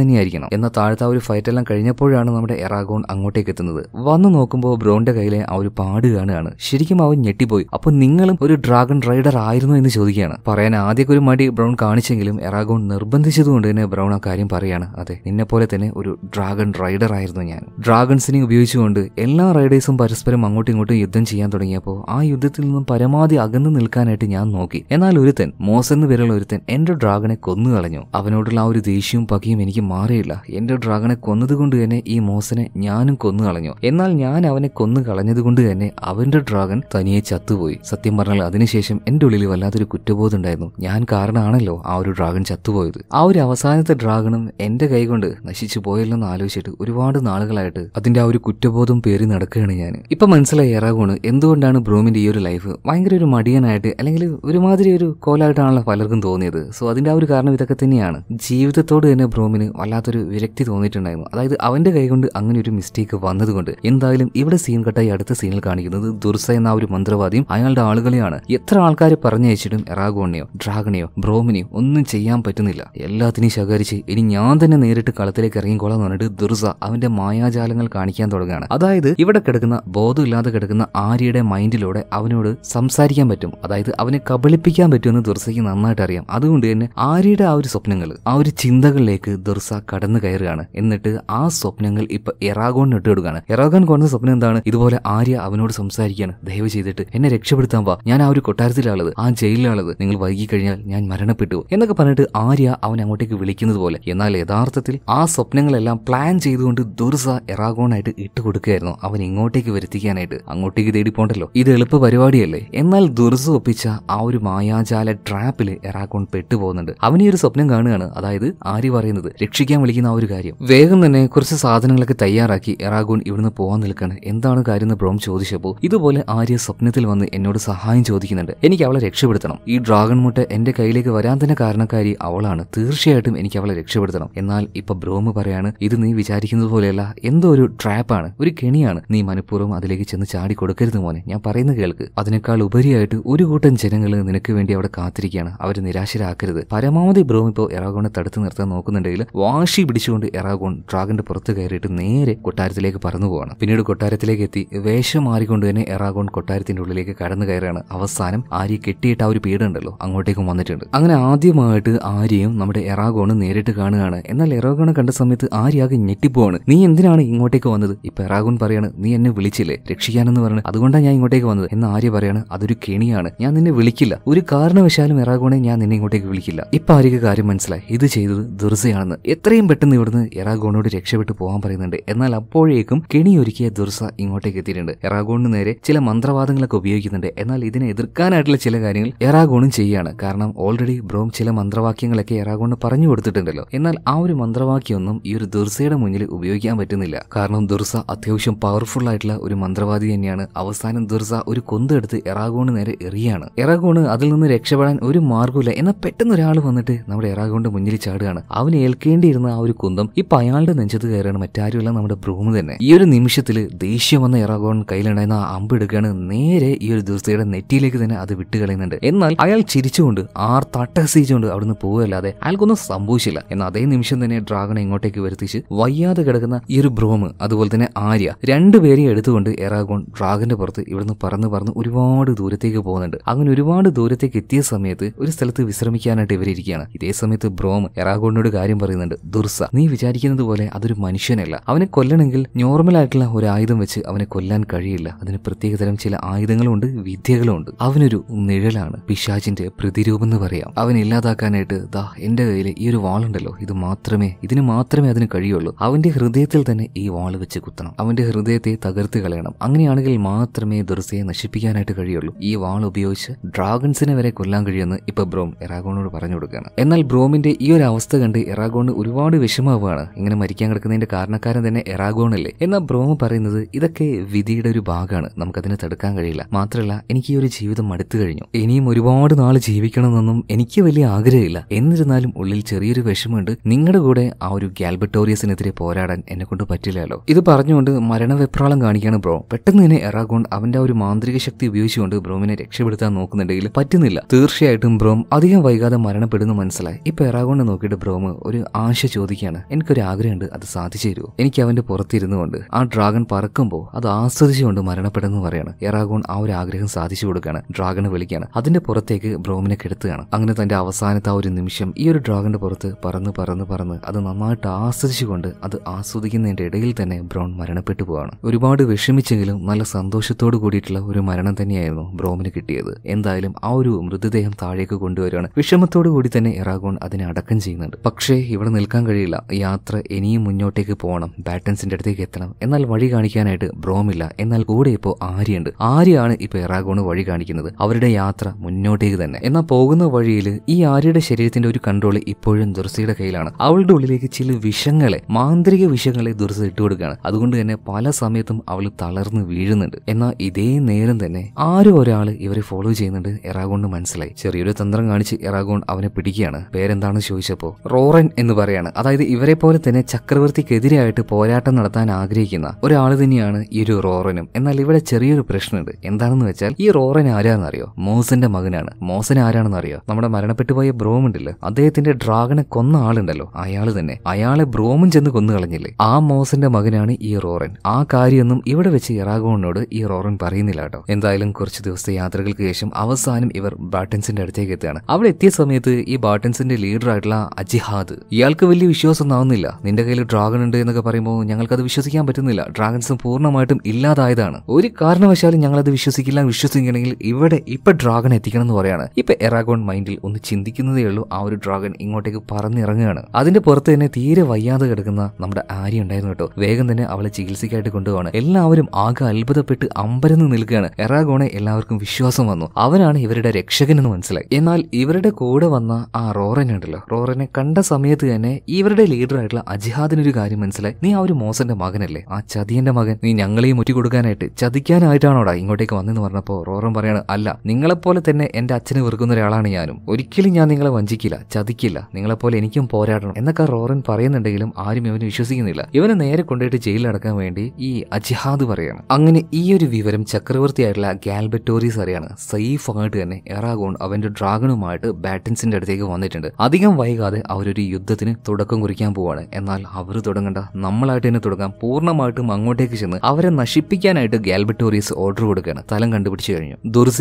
[SPEAKER 1] തന്നെയായിരിക്കണം എന്നാൽ താഴത്തെ ഒരു ഫൈറ്റ് എല്ലാം കഴിഞ്ഞപ്പോഴാണ് നമ്മുടെ എറാഗോൺ അങ്ങോട്ടേക്ക് എത്തുന്നത് വന്നു നോക്കുമ്പോൾ ബ്രൗണിന്റെ കയ്യിലെ ആ ഒരു പാടുകയാണ് തന്നെയാണ് ശരിക്കും അവൻ ഞെട്ടിപ്പോയി അപ്പോൾ നിങ്ങളും ഒരു ഡ്രാഗൺ റൈഡർ ആയിരുന്നു എന്ന് ചോദിക്കുകയാണ് പറയാൻ ആദ്യമൊക്കെ ഒരു മടി ബ്രൗൺ കാണിച്ചെങ്കിലും എറാഗോൺ നിർബന്ധിച്ചതുകൊണ്ട് തന്നെ ബ്രൗൺ ആ കാര്യം പറയാണ് അതെ നിന്നെ പോലെ തന്നെ ഒരു ഡ്രാഗൺ റൈഡർ ആയിരുന്നു ഞാൻ ഡ്രാഗൺസിനെ ഉപയോഗിച്ചുകൊണ്ട് എല്ലാ റൈഡേഴ്സും പരസ്പരം അങ്ങോട്ടും ഇങ്ങോട്ടും യുദ്ധം ചെയ്യാൻ തുടങ്ങിയപ്പോൾ ആ യുദ്ധത്തിൽ നിന്നും പരമാവധി അകന്നു നിൽക്കാനായിട്ട് ഞാൻ നോക്കി എന്നാൽ ഒരുത്തൻ മോസ് പേരുള്ള ഒരുത്തൻ എന്റെ ഡ്രാഗണെ കൊന്നു കളഞ്ഞു അവനോടുള്ള ആ ഒരു ദേഷ്യവും പകയും എനിക്ക് മാറിയില്ല എന്റെ ഡ്രാഗണെ കൊന്നതുകൊണ്ട് തന്നെ ഈ മോസനെ ഞാനും കൊന്നു കളഞ്ഞു എന്നാൽ ഞാൻ അവനെ കൊന്നു കളഞ്ഞതുകൊണ്ട് തന്നെ അവൻ അവന്റെ ഡ്രാഗൺ തനിയെ ചത്തുപോയി സത്യം പറഞ്ഞാൽ അതിനുശേഷം എന്റെ ഉള്ളിൽ വല്ലാത്തൊരു കുറ്റബോധം ഉണ്ടായിരുന്നു ഞാൻ കാരണമാണല്ലോ ആ ഒരു ഡ്രാഗൺ ചത്തുപോയത് ആ ഒരു അവസാനത്തെ ഡ്രാഗണും എന്റെ കൈകൊണ്ട് നശിച്ചു പോയല്ലോന്ന് ആലോചിച്ചിട്ട് ഒരുപാട് നാളുകളായിട്ട് അതിന്റെ ആ ഒരു കുറ്റബോധം പേറി നടക്കുകയാണ് ഞാൻ ഇപ്പൊ മനസ്സിലായി എറാഗോണ് എന്തുകൊണ്ടാണ് ബ്രൂമിന്റെ ഈ ഒരു ലൈഫ് ഭയങ്കര ഒരു മടിയനായിട്ട് അല്ലെങ്കിൽ ഒരുമാതിരി ഒരു കോലായിട്ടാണല്ലോ പലർക്കും തോന്നിയത് സോ അതിന്റെ ആ ഒരു കാരണം ഇതൊക്കെ തന്നെയാണ് ജീവിതത്തോട് തന്നെ ബ്രോമിന് വല്ലാത്തൊരു വിരക്തി തോന്നിയിട്ടുണ്ടായിരുന്നു അതായത് അവന്റെ കൈകൊണ്ട് അങ്ങനെ ഒരു മിസ്റ്റേക്ക് വന്നതുകൊണ്ട് എന്തായാലും ഇവിടെ സീൻ കട്ടായി അടുത്ത സീനിൽ കാണിക്കുന്നത് ദുർസ എന്ന ഒരു മന്ത്രവാദിയും അയാളുടെ ആളുകളെയാണ് എത്ര ആൾക്കാർ പറഞ്ഞയച്ചിട്ടും എറാഗോണിയോ ഡ്രാഗണിയോ ബ്രോമിനിയോ ഒന്നും ചെയ്യാൻ പറ്റുന്നില്ല എല്ലാത്തിനെയും ശകരിച്ച് ഇനി ഞാൻ തന്നെ നേരിട്ട് കളത്തിലേക്ക് ഇറങ്ങിക്കോളാം എന്ന് പറഞ്ഞിട്ട് ദുർസ അവന്റെ മായാജാലങ്ങൾ കാണിക്കാൻ തുടങ്ങുകയാണ് അതായത് ഇവിടെ കിടക്കുന്ന ബോധമില്ലാതെ കിടക്കുന്ന ആര്യയുടെ മൈൻഡിലൂടെ അവനോട് സംസാരിക്കാൻ പറ്റും അതായത് അവനെ കബളിപ്പിക്കാൻ പറ്റുമെന്ന് ദുർസയ്ക്ക് നന്നായിട്ട് അറിയാം അതുകൊണ്ട് തന്നെ ആര്യയുടെ ആ ഒരു സ്വപ്നങ്ങൾ ആ ഒരു ചിന്തകളിലേക്ക് ദുർസ കടന്നു കയറുകയാണ് എന്നിട്ട് ആ സ്വപ്നങ്ങൾ ഇപ്പൊ എറാഗോണിന് ഇട്ട് കൊടുക്കുകയാണ് എറാഗോൺ കൊണ്ട സ്വപ്നം എന്താണ് ഇതുപോലെ ആര്യ അവനോട് സംസാരിക്കും സംസാരിക്കുകയാണ് ദയവ് ചെയ്തിട്ട് എന്നെ രക്ഷപ്പെടുത്താൻ വാ ഞാൻ ആ ഒരു കൊട്ടാരത്തിലാളത് ആ ജയിലിലാളത് നിങ്ങൾ വൈകി കഴിഞ്ഞാൽ ഞാൻ മരണപ്പെട്ടു എന്നൊക്കെ പറഞ്ഞിട്ട് ആര്യ അവൻ അങ്ങോട്ടേക്ക് വിളിക്കുന്നത് പോലെ എന്നാൽ യഥാർത്ഥത്തിൽ ആ സ്വപ്നങ്ങളെല്ലാം പ്ലാൻ ചെയ്തുകൊണ്ട് ദുർസ എറാഗോണായിട്ട് ഇട്ടുകൊടുക്കുകയായിരുന്നു അവൻ ഇങ്ങോട്ടേക്ക് വരുത്തിക്കാനായിട്ട് അങ്ങോട്ടേക്ക് തേടി പോണ്ടല്ലോ ഇത് എളുപ്പ പരിപാടിയല്ലേ എന്നാൽ ദുർസ ഒപ്പിച്ച ആ ഒരു മായാജാല ട്രാപ്പിൽ എറാഗോൺ പെട്ടുപോകുന്നുണ്ട് അവൻ ഈ ഒരു സ്വപ്നം കാണുകയാണ് അതായത് ആര്യ പറയുന്നത് രക്ഷിക്കാൻ വിളിക്കുന്ന ആ ഒരു കാര്യം വേഗം തന്നെ കുറച്ച് സാധനങ്ങളൊക്കെ തയ്യാറാക്കി എറാഗോൺ ഇവിടുന്ന് പോകാൻ നിൽക്കാണ് എന്താണ് കാര്യം എന്ന് ബ്രോം ചോദിച്ചപ്പോൾ ഇതുപോലെ ആര്യ സ്വപ്നത്തിൽ വന്ന് എന്നോട് സഹായം ചോദിക്കുന്നുണ്ട് എനിക്ക് അവളെ രക്ഷപ്പെടുത്തണം ഈ ഡ്രാഗൺ മുട്ട എന്റെ കയ്യിലേക്ക് വരാൻ തന്നെ കാരണക്കാരി അവളാണ് തീർച്ചയായിട്ടും എനിക്ക് അവളെ രക്ഷപ്പെടുത്തണം എന്നാൽ ഇപ്പൊ ബ്രോമ് പറയാണ് ഇത് നീ വിചാരിക്കുന്നത് പോലെയല്ല എന്തോ ഒരു ട്രാപ്പാണ് ഒരു കെണിയാണ് നീ മനഃപൂർവ്വം അതിലേക്ക് ചെന്ന് ചാടി കൊടുക്കരുത് മോനെ ഞാൻ പറയുന്ന കേൾക്ക് അതിനേക്കാൾ ഉപരിയായിട്ട് ഒരു കൂട്ടം ജനങ്ങൾ നിനക്ക് വേണ്ടി അവിടെ കാത്തിരിക്കുകയാണ് അവരെ നിരാശരാക്കരുത് പരമാവധി ബ്രോം ഇപ്പോൾ എറാഗോണെ തടുത്തു നിർത്താൻ നോക്കുന്നുണ്ടെങ്കിൽ വാശി പിടിച്ചുകൊണ്ട് എറാഗോൺ ഡ്രാഗന്റെ പുറത്ത് കയറിയിട്ട് നേരെ കൊട്ടാരത്തിലേക്ക് പറന്നു പോവാണ് പിന്നീട് കൊട്ടാരത്തിലേക്ക് എത്തി വേഷം മാറിക്കൊണ്ട് തന്നെ എറാഗോൺ കൊട്ടാരത്തിന്റെ ഉള്ളിലേക്ക് കടന്നു കയറുകയാണ് അവസാനം ആര്യ കെട്ടിയിട്ട് ആ ഒരു പീഡുണ്ടല്ലോ അങ്ങോട്ടേക്കും വന്നിട്ടുണ്ട് അങ്ങനെ ആദ്യമായിട്ട് ആര്യയും നമ്മുടെ എറാഗോണ് നേരിട്ട് കാണുകയാണ് എന്നാൽ എറാഗോണെ കണ്ട സമയത്ത് ആകെ ഞെട്ടിപ്പോവാണ് നീ എന്തിനാണ് ഇങ്ങോട്ടേക്ക് വന്നത് ഇപ്പൊ എറാഗോൺ പറയാണ് നീ എന്നെ വിളിച്ചില്ലേ രക്ഷിക്കാനെന്ന് പറഞ്ഞു അതുകൊണ്ടാണ് ഞാൻ ഇങ്ങോട്ടേക്ക് വന്നത് എന്ന് ആര്യ പറയാണ് അതൊരു കെണിയാണ് ഞാൻ നിന്നെ വിളിക്കില്ല ഒരു കാരണവശാലും എറാഗോണെ ഞാൻ നിന്നെ ഇങ്ങോട്ടേക്ക് വിളിക്കില്ല ഇപ്പൊ ആര്യക്ക് കാര്യം മനസ്സിലായി ഇത് ചെയ്തത് ദുർസയാണെന്ന് എത്രയും പെട്ടെന്ന് ഇവിടുന്ന് എറാഗോണോട് രക്ഷപ്പെട്ടു പോകാൻ പറയുന്നുണ്ട് എന്നാൽ അപ്പോഴേക്കും കെണി ഒരുക്കിയ ദുർസ ഇങ്ങോട്ടേക്ക് എത്തിയിട്ടുണ്ട് എറാഗോണിന് നേരെ ചില മന്ത്രവാദങ്ങളൊക്കെ ഉപയോഗിക്കുന്നുണ്ട് എന്നാൽ ഇതിനെ എതിർക്കാനായിട്ടുള്ള ചില കാര്യങ്ങൾ എറാഗോണും ചെയ്യാണ് കാരണം ഓൾറെഡി ബ്രോം ചില മന്ത്രവാക്യങ്ങളൊക്കെ എറാഗോണ് പറഞ്ഞു കൊടുത്തിട്ടുണ്ടല്ലോ എന്നാൽ ആ ഒരു മന്ത്രവാക്യമൊന്നും ഈ ഒരു ദുർസയുടെ മുന്നിൽ ഉപയോഗിക്കാൻ പറ്റുന്നില്ല കാരണം ദുർസ അത്യാവശ്യം പവർഫുൾ ആയിട്ടുള്ള ഒരു മന്ത്രവാദി തന്നെയാണ് അവസാനം ദുർസ ഒരു കൊന്തെടുത്ത് എറാഗോണ് നേരെ എറിയാണ് എറാഗോണ് അതിൽ നിന്ന് രക്ഷപ്പെടാൻ ഒരു മാർഗമില്ല എന്നാൽ പെട്ടെന്ന് ഒരാൾ വന്നിട്ട് നമ്മുടെ എറാഗോണിന്റെ മുന്നിൽ ചാടുകയാണ് അവന് ഏൽക്കേണ്ടിയിരുന്ന ആ ഒരു കുന്തം ഇപ്പൊ അയാളുടെ നെഞ്ചത്ത് കയറാണ് മറ്റാരുമല്ല നമ്മുടെ ബ്രൂമ് തന്നെ ഈ ഒരു നിമിഷത്തിൽ ദേഷ്യം വന്ന എറാഗോൺ കയ്യിലുണ്ടായിരുന്ന അമ്പെടുക്കുകയാണ് നേരെ ഈ ഒരു ദുർസ്ഥയുടെ നെറ്റിയിലേക്ക് തന്നെ അത് വിട്ട് കളയുന്നുണ്ട് എന്നാൽ അയാൾ ചിരിച്ചുകൊണ്ട് ആർ തട്ടസിച്ചുകൊണ്ട് അവിടുന്ന് പോവുകയല്ലാതെ അയാൾക്കൊന്നും സംഭവിച്ചില്ല എന്നാൽ അതേ നിമിഷം തന്നെ ഡ്രാഗൺ ഇങ്ങോട്ടേക്ക് വരുത്തിച്ച് വയ്യാതെ കിടക്കുന്ന ഈ ഒരു ബ്രോമ് അതുപോലെ തന്നെ ആര്യ രണ്ടുപേരെയും എടുത്തുകൊണ്ട് എറാഗോൺ ഡ്രാഗന്റെ പുറത്ത് ഇവിടുന്ന് പറന്ന് പറന്ന് ഒരുപാട് ദൂരത്തേക്ക് പോകുന്നുണ്ട് അങ്ങനെ ഒരുപാട് ദൂരത്തേക്ക് എത്തിയ സമയത്ത് ഒരു സ്ഥലത്ത് വിശ്രമിക്കാനായിട്ട് ഇവരിയ്ക്കുകയാണ് ഇതേ സമയത്ത് ബ്രോം എറാഗോണിനോട് കാര്യം പറയുന്നുണ്ട് ദുർസ നീ വിചാരിക്കുന്നത് പോലെ അതൊരു മനുഷ്യനല്ല അവനെ കൊല്ലണമെങ്കിൽ നോർമൽ ആയിട്ടുള്ള ഒരു ആയുധം വെച്ച് അവനെ കൊല്ലാൻ കഴിയില്ല അതിന് പ്രത്യേകതരം ചില ആയുധങ്ങളുണ്ട് വിദ്യകളുണ്ട് അവനൊരു നിഴലാണ് പിശാചിന്റെ പ്രതിരൂപം എന്ന് പറയാം അവൻ ഇല്ലാതാക്കാനായിട്ട് ദാ എന്റെ കയ്യിൽ ഈ ഒരു വാളുണ്ടല്ലോ ഇത് മാത്രമേ ഇതിന് മാത്രമേ അതിന് കഴിയുള്ളൂ അവന്റെ ഹൃദയത്തിൽ തന്നെ ഈ വാൾ വെച്ച് കുത്തണം അവന്റെ ഹൃദയത്തെ തകർത്ത് കളയണം അങ്ങനെയാണെങ്കിൽ മാത്രമേ ദുർസയെ നശിപ്പിക്കാനായിട്ട് കഴിയുള്ളൂ ഈ വാൾ ഉപയോഗിച്ച് ഡ്രാഗൺസിനെ വരെ കൊല്ലാൻ കഴിയുമെന്ന് ഇപ്പൊ ബ്രോം എറാഗോണോട് പറഞ്ഞു കൊടുക്കുകയാണ് എന്നാൽ ബ്രോമിന്റെ ഈ ഒരു അവസ്ഥ കണ്ട് എറാഗോൺ ഒരുപാട് വിഷമാവുകയാണ് ഇങ്ങനെ മരിക്കാൻ കിടക്കുന്നതിന്റെ കാരണക്കാരൻ തന്നെ എറാഗോൺ അല്ലേ എന്നാൽ ബ്രോം പറയുന്നത് ഇതൊക്കെ വിധിയുടെ ഒരു ഭാഗമാണ് നമുക്കതിനെ തടുക്കാൻ കഴിയില്ല മാത്രമല്ല എനിക്ക് ഈ ഒരു ജീവിതം മടുത്തു കഴിഞ്ഞു ഇനിയും ഒരുപാട് നാൾ ജീവിക്കണമെന്നൊന്നും എനിക്ക് വലിയ ആഗ്രഹമില്ല എന്നിരുന്നാലും ഉള്ളിൽ ചെറിയൊരു വിഷമമുണ്ട് നിങ്ങളുടെ കൂടെ ആ ഒരു ഗാൽബട്ടോറിയസിനെതിരെ പോരാടാൻ എന്നെ കൊണ്ട് പറ്റില്ലല്ലോ ഇത് പറഞ്ഞുകൊണ്ട് മരണവെപ്രാളം കാണിക്കാണ് ബ്രോ പെട്ടെന്ന് തന്നെ എറാഗോൺ അവന്റെ ആ ഒരു മാന്ത്രിക ശക്തി ഉപയോഗിച്ചുകൊണ്ട് ബ്രോമിനെ രക്ഷപ്പെടുത്താൻ നോക്കുന്നുണ്ടെങ്കിൽ പറ്റുന്നില്ല തീർച്ചയായിട്ടും ബ്രോം അധികം വൈകാതെ മരണപ്പെടുന്നു മനസ്സിലായി ഇപ്പൊ എറാഗോണ്ട് നോക്കിയിട്ട് ബ്രോമ് ഒരു ആശ ചോദിക്കുകയാണ് എനിക്കൊരു ആഗ്രഹമുണ്ട് അത് സാധിച്ചു തരുമോ എനിക്ക് അവന്റെ പുറത്തിരുന്നുകൊണ്ട് ആ ഡ്രാഗൺ പറക്കുമ്പോൾ അത് ആസ്വദിച്ചുകൊണ്ട് മരണപ്പെടും കടന്നു പറയാണ് എറാഗോൺ ആ ഒരു ആഗ്രഹം സാധിച്ചു കൊടുക്കുകയാണ് ഡ്രാഗണെ വിളിക്കുകയാണ് അതിന്റെ പുറത്തേക്ക് ബ്രോമിനെ കെടുത്തുകയാണ് അങ്ങനെ തന്റെ അവസാനത്തെ ആ ഒരു നിമിഷം ഈ ഒരു ഡ്രാഗന്റെ പുറത്ത് പറന്ന് പറന്ന് പറന്ന് അത് നന്നായിട്ട് ആസ്വദിച്ചുകൊണ്ട് അത് ആസ്വദിക്കുന്നതിന്റെ ഇടയിൽ തന്നെ ബ്രോൺ മരണപ്പെട്ടു പോവാണ് ഒരുപാട് വിഷമിച്ചെങ്കിലും നല്ല സന്തോഷത്തോട് കൂടിയിട്ടുള്ള ഒരു മരണം തന്നെയായിരുന്നു ബ്രോമിന് കിട്ടിയത് എന്തായാലും ആ ഒരു മൃതദേഹം താഴേക്ക് കൊണ്ടുവരികയാണ് വിഷമത്തോട് കൂടി തന്നെ എറാഗോൺ അതിനെ അടക്കം ചെയ്യുന്നുണ്ട് പക്ഷേ ഇവിടെ നിൽക്കാൻ കഴിയില്ല യാത്ര ഇനിയും മുന്നോട്ടേക്ക് പോകണം ബാറ്റൻസിന്റെ അടുത്തേക്ക് എത്തണം എന്നാൽ വഴി കാണിക്കാനായിട്ട് ബ്രോമില്ല എന്നാൽ കൂടെ ഇപ്പോൾ ഇപ്പോൾ ആര്യയുണ്ട് ആര്യാണ് ഇപ്പോൾ എറാഗോണ് വഴി കാണിക്കുന്നത് അവരുടെ യാത്ര മുന്നോട്ടേക്ക് തന്നെ എന്നാൽ പോകുന്ന വഴിയിൽ ഈ ആര്യയുടെ ശരീരത്തിന്റെ ഒരു കൺട്രോൾ ഇപ്പോഴും ദുർസയുടെ കയ്യിലാണ് അവളുടെ ഉള്ളിലേക്ക് ചില വിഷങ്ങളെ മാന്ത്രിക വിഷങ്ങളെ ദുർസ ഇട്ടുകൊടുക്കുകയാണ് അതുകൊണ്ട് തന്നെ പല സമയത്തും അവൾ തളർന്ന് വീഴുന്നുണ്ട് എന്നാൽ ഇതേ നേരം തന്നെ ആരും ഒരാൾ ഇവരെ ഫോളോ ചെയ്യുന്നുണ്ട് എറാഗോണിന് മനസ്സിലായി ചെറിയൊരു തന്ത്രം കാണിച്ച് എറാഗോൺ അവനെ പിടിക്കുകയാണ് പേരെന്താണെന്ന് ചോദിച്ചപ്പോൾ റോറൻ എന്ന് പറയാണ് അതായത് ഇവരെ പോലെ തന്നെ ചക്രവർത്തിക്കെതിരെയായിട്ട് പോരാട്ടം നടത്താൻ ആഗ്രഹിക്കുന്ന ഒരാൾ തന്നെയാണ് ഈ ഒരു റോറനും എന്നാൽ ഇവിടെ ഇവിടെ ചെറിയൊരു പ്രശ്നമുണ്ട് എന്താണെന്ന് വെച്ചാൽ ഈ റോറൻ ആരാണെന്നറിയോ മോസിന്റെ മകനാണ് മോസൻ ആരാണെന്നറിയോ നമ്മുടെ മരണപ്പെട്ടു പോയ ബ്രോം ഉണ്ടല്ലോ അദ്ദേഹത്തിന്റെ ഡ്രാഗനെ കൊന്ന ആളുണ്ടല്ലോ അയാൾ തന്നെ അയാളെ ബ്രോമും ചെന്ന് കൊന്നു കളഞ്ഞില്ലേ ആ മോസിന്റെ മകനാണ് ഈ റോറൻ ആ കാര്യമൊന്നും ഇവിടെ വെച്ച് ഇറാഗോണിനോട് ഈ റോറൻ പറയുന്നില്ല കേട്ടോ എന്തായാലും കുറച്ച് ദിവസത്തെ യാത്രകൾക്ക് ശേഷം അവസാനം ഇവർ ബാട്ടൻസിന്റെ അടുത്തേക്ക് എത്തുകയാണ് അവിടെ എത്തിയ സമയത്ത് ഈ ബാട്ടൻസിന്റെ ലീഡർ ആയിട്ടുള്ള അജിഹാദ് ഇയാൾക്ക് വലിയ വിശ്വാസം ആവുന്നില്ല നിന്റെ കയ്യിൽ ഡ്രാഗൺ ഉണ്ട് എന്നൊക്കെ പറയുമ്പോൾ ഞങ്ങൾക്കത് വിശ്വസിക്കാൻ പറ്റുന്നില്ല ഡ്രാഗൺസ് പൂർണ്ണമായിട്ടും ഇല്ലാതായതാണ് ഒരു കാരണവശാലും ഞങ്ങളത് വിശ്വസിക്കില്ല വിശ്വസിക്കണമെങ്കിൽ ഇവിടെ ഇപ്പൊ ഡ്രാഗൺ എത്തിക്കണം എന്ന് പറയാണ് ഇപ്പൊ എറാഗോൺ മൈൻഡിൽ ഒന്ന് ചിന്തിക്കുന്നതേ ഉള്ളൂ ആ ഒരു ഡ്രാഗൺ ഇങ്ങോട്ടേക്ക് പറന്നിറങ്ങുകയാണ് അതിന്റെ പുറത്ത് തന്നെ തീരെ വയ്യാതെ കിടക്കുന്ന നമ്മുടെ ആര്യ ഉണ്ടായിരുന്നു കേട്ടോ വേഗം തന്നെ അവളെ ചികിത്സയ്ക്കായിട്ട് കൊണ്ടുപോകണം എല്ലാവരും ആകെ അത്ഭുതപ്പെട്ട് അമ്പരന്ന് നിൽക്കുകയാണ് എറാഗോണെ എല്ലാവർക്കും വിശ്വാസം വന്നു അവനാണ് ഇവരുടെ രക്ഷകൻ എന്ന് മനസ്സിലായി എന്നാൽ ഇവരുടെ കൂടെ വന്ന ആ റോറൻ ഉണ്ടല്ലോ റോറനെ കണ്ട സമയത്ത് തന്നെ ഇവരുടെ ലീഡർ ആയിട്ടുള്ള അജിഹാദിനൊരു കാര്യം മനസ്സിലായി നീ ആ ഒരു മോസന്റെ മകനല്ലേ ആ ചതിയന്റെ മകൻ നീ ഞങ്ങളെയും ഒറ്റ കൊടുക്കാനായിട്ട് ചതിക്കാനായിട്ടാണോടാ ഇങ്ങോട്ടേക്ക് വന്നെന്ന് പറഞ്ഞപ്പോൾ റോറൻ പറയാണ് അല്ല നിങ്ങളെപ്പോലെ തന്നെ എൻ്റെ അച്ഛനെ വെറുക്കുന്ന ഒരാളാണ് ഞാനും ഒരിക്കലും ഞാൻ നിങ്ങളെ വഞ്ചിക്കില്ല ചതിക്കില്ല നിങ്ങളെപ്പോലെ എനിക്കും പോരാടണം എന്നൊക്കെ റോറൻ പറയുന്നുണ്ടെങ്കിലും ആരും ഇവന് വിശ്വസിക്കുന്നില്ല ഇവനെ നേരെ കൊണ്ടുപോയിട്ട് അടക്കാൻ വേണ്ടി ഈ അജിഹാദ് പറയാണ് അങ്ങനെ ഈ ഒരു വിവരം ചക്രവർത്തിയായിട്ടുള്ള ഗാൽബറ്റോറീസ് അറിയാണ് സേഫ് ആയിട്ട് തന്നെ എറാഗോൺ അവന്റെ ഡ്രാഗണുമായിട്ട് ബാറ്റൻസിന്റെ അടുത്തേക്ക് വന്നിട്ടുണ്ട് അധികം വൈകാതെ അവരൊരു യുദ്ധത്തിന് തുടക്കം കുറിക്കാൻ പോവാണ് എന്നാൽ അവർ തുടങ്ങേണ്ട നമ്മളായിട്ട് തന്നെ തുടങ്ങാം പൂർണ്ണമായിട്ടും അങ്ങോട്ടേക്ക് ചെന്ന് അവരെ നശിപ്പിക്കാനായിട്ട് ഗാൽ ആൽബർട്ടോറിയസ് ഓർഡർ കൊടുക്കുകയാണ് സ്ഥലം കണ്ടുപിടിച്ചു കഴിഞ്ഞു